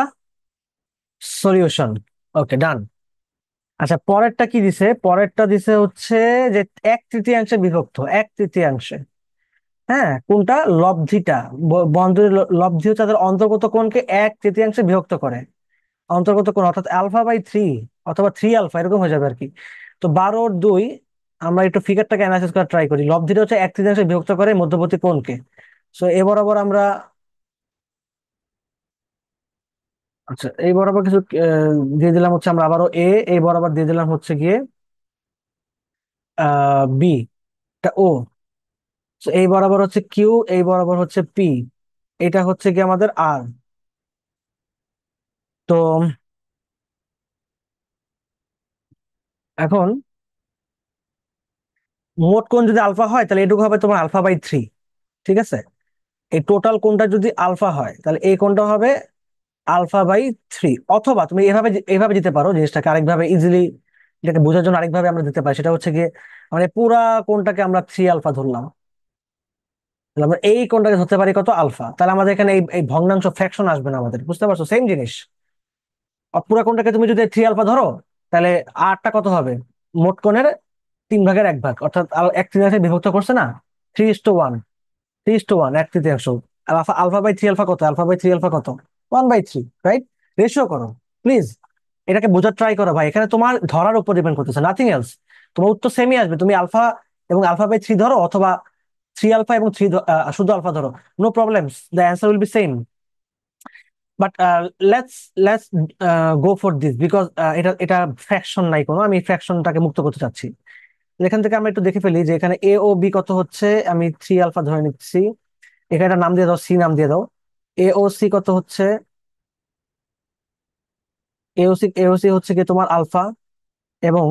solution okay done আচ্ছা পরেরটা কি দিছে পরেরটা দিছে হচ্ছে যে এক তৃতীয়াংশে বিভক্ত এক তৃতীয়াংশে হ্যাঁ কোনটা লব্ধিটা লব্ধি হচ্ছে তাদের অন্তর্গত কোণকে এক তৃতীয়াংশে বিভক্ত করে অন্তর্গত কোণ অর্থাৎ আলফা বাই থ্রি অথবা থ্রি আলফা এরকম হয়ে যাবে আর কি তো বারো দুই আমরা একটু ফিগারটাকে অ্যানালাইসিস করার ট্রাই করি লব্ধিটা হচ্ছে এক তৃতীয়াংশে বিভক্ত করে মধ্যবর্তী কোণকে সো এ বরাবর আমরা আচ্ছা এই বরাবর কিছু দিয়ে দিলাম হচ্ছে আমরা আবারও এ এই বরাবর দিয়ে দিলাম হচ্ছে গিয়ে বি ও এই বরাবর হচ্ছে কিউ এই বরাবর হচ্ছে পি এটা হচ্ছে কি আমাদের আর তো এখন মোট কোণ যদি আলফা হয় তাহলে এটুকু হবে তোমার আলফা বাই থ্রি ঠিক আছে এই টোটাল কোণটা যদি আলফা হয় তাহলে এই কোণটা হবে আলফা বাই থ্রি অথবা তুমি এভাবে এভাবে দিতে পারো জিনিসটাকে আরেকভাবে ইজিলি এটাকে বোঝার জন্য আরেকভাবে আমরা দিতে পারি সেটা হচ্ছে গিয়ে মানে পুরা কোণটাকে আমরা থ্রি আলফা ধরলাম তাহলে আমরা এই কোণটাকে ধরতে পারি কত আলফা তাহলে আমাদের এখানে এই ভগ্নাংশ ফ্র্যাকশন আসবে না আমাদের বুঝতে পারছো সেম জিনিস পুরা কোণটাকে তুমি যদি থ্রি আলফা ধরো তাহলে আরটা কত হবে মোট কোণের তিন ভাগের এক ভাগ অর্থাৎ এক তৃতীয়াংশে বিভক্ত করছে না three is to one three is to one এক তৃতীয়াংশ alpha alpha by three alpha কত আলফা বাই থ্রি আলফা কত one by three right ratio করো প্লিজ এটাকে বোঝার ট্রাই করো ভাই এখানে তোমার ধরার উপর ডিপেন্ড করতেছে নাথিং এলস তোমার উত্তর সেমই আসবে তুমি আলফা এবং আলফা বাই থ্রি ধরো অথবা থ্রি আলফা এবং থ্রি শুধু আলফা ধরো no problem the answer will be same but let's let's go for this because এটা এটা ফ্র্যাকশন নাই কোনো আমি ফ্র্যাকশনটাকে মুক্ত করতে চাচ্ছি এখান থেকে আমরা একটু দেখে ফেলি যে এখানে এ ও বি কত হচ্ছে আমি থ্রি আলফা ধরে নিচ্ছি এখানে নাম দিয়ে দাও সি নাম দিয়ে দাও এ ও সি কত হচ্ছে এওসি এওসি হচ্ছে কি তোমার আলফা এবং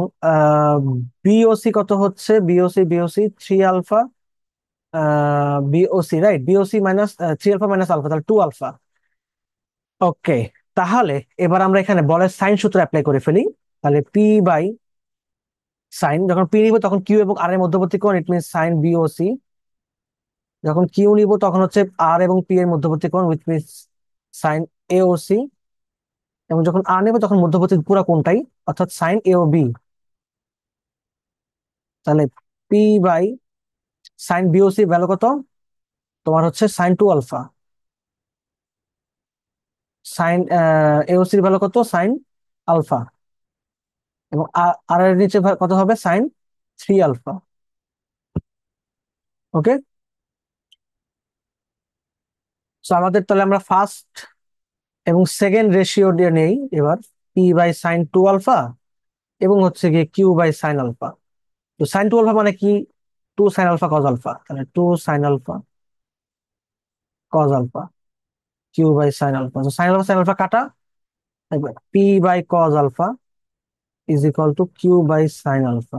বিওসি কত হচ্ছে BOC BOC three alpha BOC right BOC minus three alpha minus alpha তাহলে টু আলফা ওকে তাহলে এবার আমরা এখানে বলের সাইন সূত্র অ্যাপ্লাই করে ফেলি তাহলে পি বাই সাইন যখন পি নিব তখন কিউ এবং আর এর মধ্যবর্তী কোণ ইট মিন সাইন বিওসি যখন কিউ নিব তখন হচ্ছে আর এবং পি এর মধ্যবর্তী কোণ উইথ মিন সাইন এওসি এবং যখন আর নেব তখন মধ্যবর্তী পুরো কোণটাই অর্থাৎ সাইন এও বি তাহলে P by sine BOC value কত তোমার হচ্ছে সাইন টু আলফা সাইন এওসির ভ্যালু কত সাইন আলফা এবং আর এর নিচে কত হবে সাইন থ্রি আলফা ওকে আমাদের তাহলে আমরা ফার্স্ট এবং সেকেন্ড রেশিও দিয়ে নেই এবার P by sine two alpha এবং হচ্ছে গিয়ে কিউ বাই সাইন আলফা তো সাইন টু আলফা মানে কি two sine alpha cos alpha তাহলে two sine alpha cos alpha Q by sine alpha sine alpha sine alpha কাটা P by cos alpha is equal to Q by sine alpha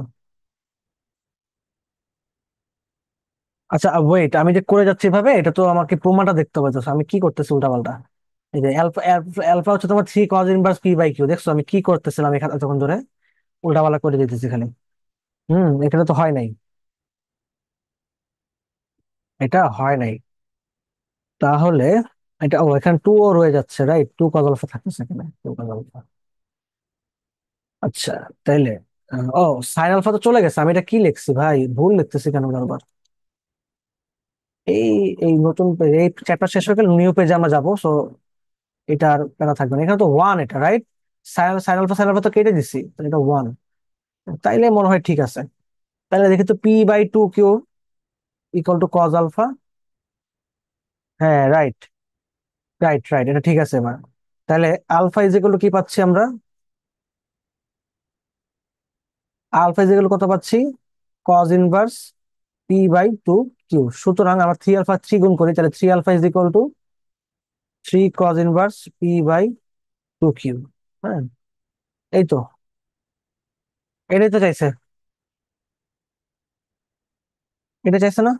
আচ্ছা ওয়েট আমি যে করে যাচ্ছি এভাবে এটা তো আমাকে প্রমাণটা দেখতে পাচ্ছ আমি কি করতেছি উল্টা পাল্টা এই যে অ্যালফা অ্যালফা হচ্ছে তোমার three cos inverse P by Q দেখছো আমি কি করতেছিলাম এখানে তখন ধরে উল্টা পাল্টা করে দিতেছি খালি হুম এখানে তো হয় নাই এটা হয় নাই তাহলে এটা ও এখানে টু ও রয়ে যাচ্ছে রাইট টু কজ আলফা থাকতেছে এখানে টু কজ আলফা আচ্ছা তাইলে ও সাইন আলফা তো চলে গেছে আমি এটা কি লিখছি ভাই ভুল লিখতেছি কেন বারবার এই এই নতুন এই চ্যাপ্টার শেষ হয়ে গেলে নিউ পেজে আমরা যাবো সো এটা আর প্যারা থাকবে না এখানে তো ওয়ান এটা right sine sine alpha sine alpha তো কেটে দিছি তাহলে এটা ওয়ান তাইলে মনে হয় ঠিক আছে তাহলে দেখি তো P by two Q equal to cos alpha হ্যাঁ রাইট রাইট রাইট এটা ঠিক আছে এবার তাহলে আলফা ইজ কি পাচ্ছি আমরা আলফা ইজিক্যাল কত পাচ্ছি cos inverse P by two Q সুতরাং আমরা থ্রি আলফা থ্রি গুণ করি তাহলে three alpha is equal to three cos inverse P by two Q হ্যাঁ এই তো এটাই তো চাইছে এটা চাইছে না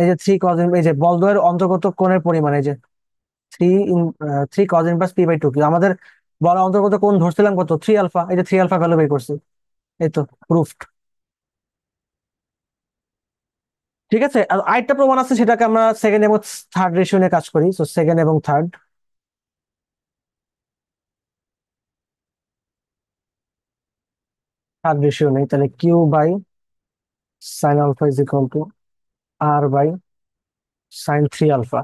এই যে থ্রি কজ এই যে বল দয়ের অন্তর্গত কোণের পরিমাণ এই যে three three cos inverse P by two Q আমাদের বল অন্তর্গত কোণ ধরছিলাম কত থ্রি আলফা এই যে থ্রি আলফা ভ্যালু বের করছে এই তো প্রুফড ঠিক আছে আর আরেকটা প্রমাণ আছে সেটাকে আমরা সেকেন্ড এবং থার্ড রেশিও নিয়ে কাজ করি তো সেকেন্ড এবং থার্ড থার্ড রেশিও নেই তাহলে Q by sine alpha is equal to R by sine three alpha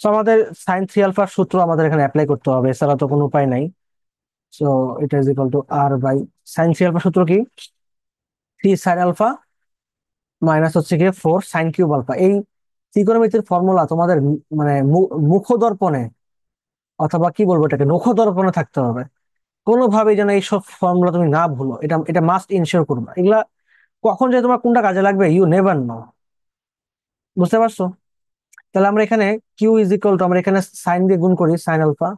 তো আমাদের সাইন থ্রি আলফার সূত্র আমাদের এখানে অ্যাপ্লাই করতে হবে এছাড়া তো কোনো উপায় নাই সো এটা is equal to R by sine three alpha সূত্র কি থ্রি সাইন আলফা মাইনাস হচ্ছে কি ফোর সাইন কিউব আলফা এই ত্রিকোণমিতির ফর্মুলা তোমাদের মানে মুখ মুখদর্পণে অথবা কি বলবো এটাকে দর্পণে থাকতে হবে কোনোভাবেই যেন এইসব ফর্মুলা তুমি না ভুলো এটা এটা মাস্ট ইনশিওর করবে এগুলা কখন যে তোমার কোনটা কাজে লাগবে ইউ নেভার নো বুঝতে পারছো তাহলে আমরা এখানে কিউ ইজ ইকুয়াল টু আমরা এখানে সাইন দিয়ে গুণ করি সাইন আলফা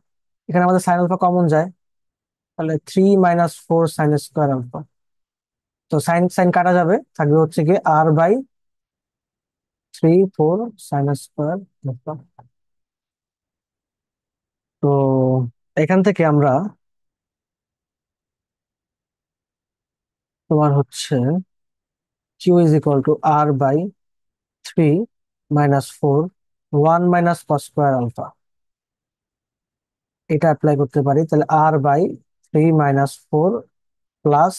এখানে আমাদের সাইন আলফা কমন যায় তাহলে three minus four sine square alpha তো সাইন সাইন কাটা যাবে থাকবে হচ্ছে কি R by three four sine square alpha তো এখান থেকে আমরা তোমার হচ্ছে Q is equal to R by three minus four one minus cos square alpha এটা অ্যাপ্লাই করতে পারি তাহলে R by three minus four plus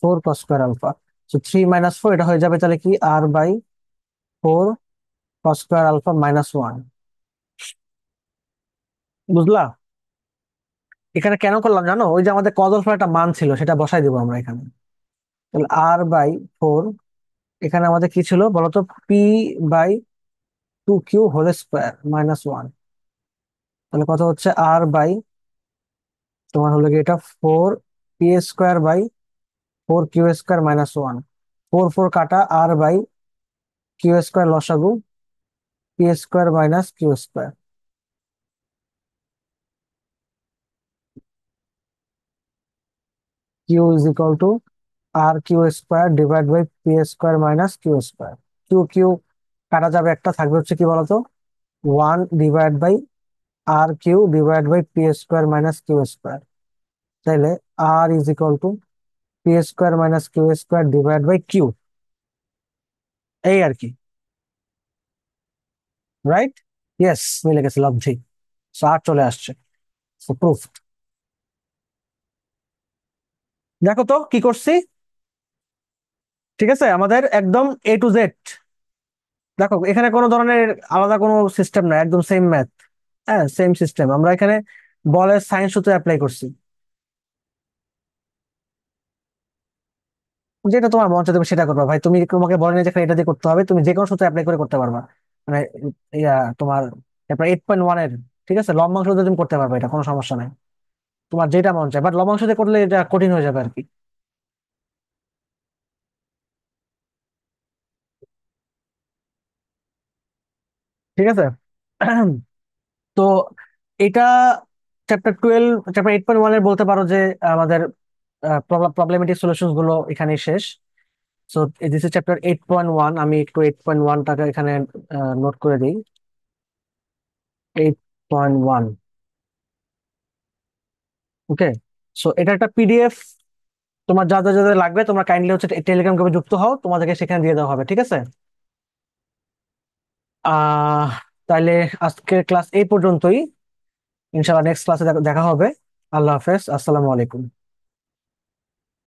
four cos square alpha তো থ্রি মাইনাস ফোর এটা হয়ে যাবে তাহলে কি R by four cos square alpha minus one বুঝলা এখানে কেন করলাম জানো ওই যে আমাদের কজ আলফার একটা মান ছিল সেটা বসাই দিব আমরা এখানে তাহলে আর বাই ফোর এখানে আমাদের কি ছিল বলতো P by two Q whole square minus one তাহলে কত হচ্ছে আর বাই তোমার হলো কি এটা four P square by four Q square minus one four four কাটা আর বাই কিউ স্কোয়ার লসাগু P square minus Q square Q is equal to R Q square divide by P square minus Q square Q Q কাটা যাবে একটা থাকবে হচ্ছে কি বলতো one divide by R Q divide by P square minus Q square তাইলে R is equal to P square minus Q square divide by Q এই আর কি রাইট ইয়েস মিলে গেছে লব্ধি সো আর চলে আসছে সো দেখো তো কি করছি ঠিক আছে আমাদের একদম এ টু জেড দেখো এখানে কোনো ধরনের আলাদা কোনো সিস্টেম না একদম সেম ম্যাথ হ্যাঁ সেম সিস্টেম আমরা এখানে বলের সাইন সূত্র অ্যাপ্লাই করছি যেটা তোমার মন চায় তুমি সেটা করবা ভাই তুমি তোমাকে বলে নিয়ে যেখানে এটা দিয়ে করতে হবে তুমি যে কোনো সূত্র অ্যাপ্লাই করে করতে পারবা মানে ইয়া তোমার তারপর এইট পয়েন্ট ওয়ান এর ঠিক আছে লম্বাংশ দিয়ে তুমি করতে পারবা এটা কোনো সমস্যা নাই তোমার যেটা মন চাই বাট লম্বাংশ দিয়ে করলে এটা কঠিন হয়ে যাবে আর কি ঠিক আছে তো এটা chapter twelve chapter eight point ওয়ানের বলতে পারো যে আমাদের প্রবলেমেটিক সলিউশন গুলো এখানে শেষ so this is chapter eight point one আমি একটু এইট পয়েন্ট ওয়ানটাকে এখানে নোট করে দিই eight point one okay so এটা একটা পিডিএফ তোমার যা যা যাদের লাগবে তোমরা কাইন্ডলি হচ্ছে টেলিগ্রাম গ্রুপে যুক্ত হও তোমাদেরকে সেখানে দিয়ে দেওয়া হবে ঠিক আছে আহ তাহলে আজকের ক্লাস এই পর্যন্তই ইনশাল্লাহ নেক্সট ক্লাসে দেখা হবে আল্লাহ হাফেজ আসসালামু আলাইকুম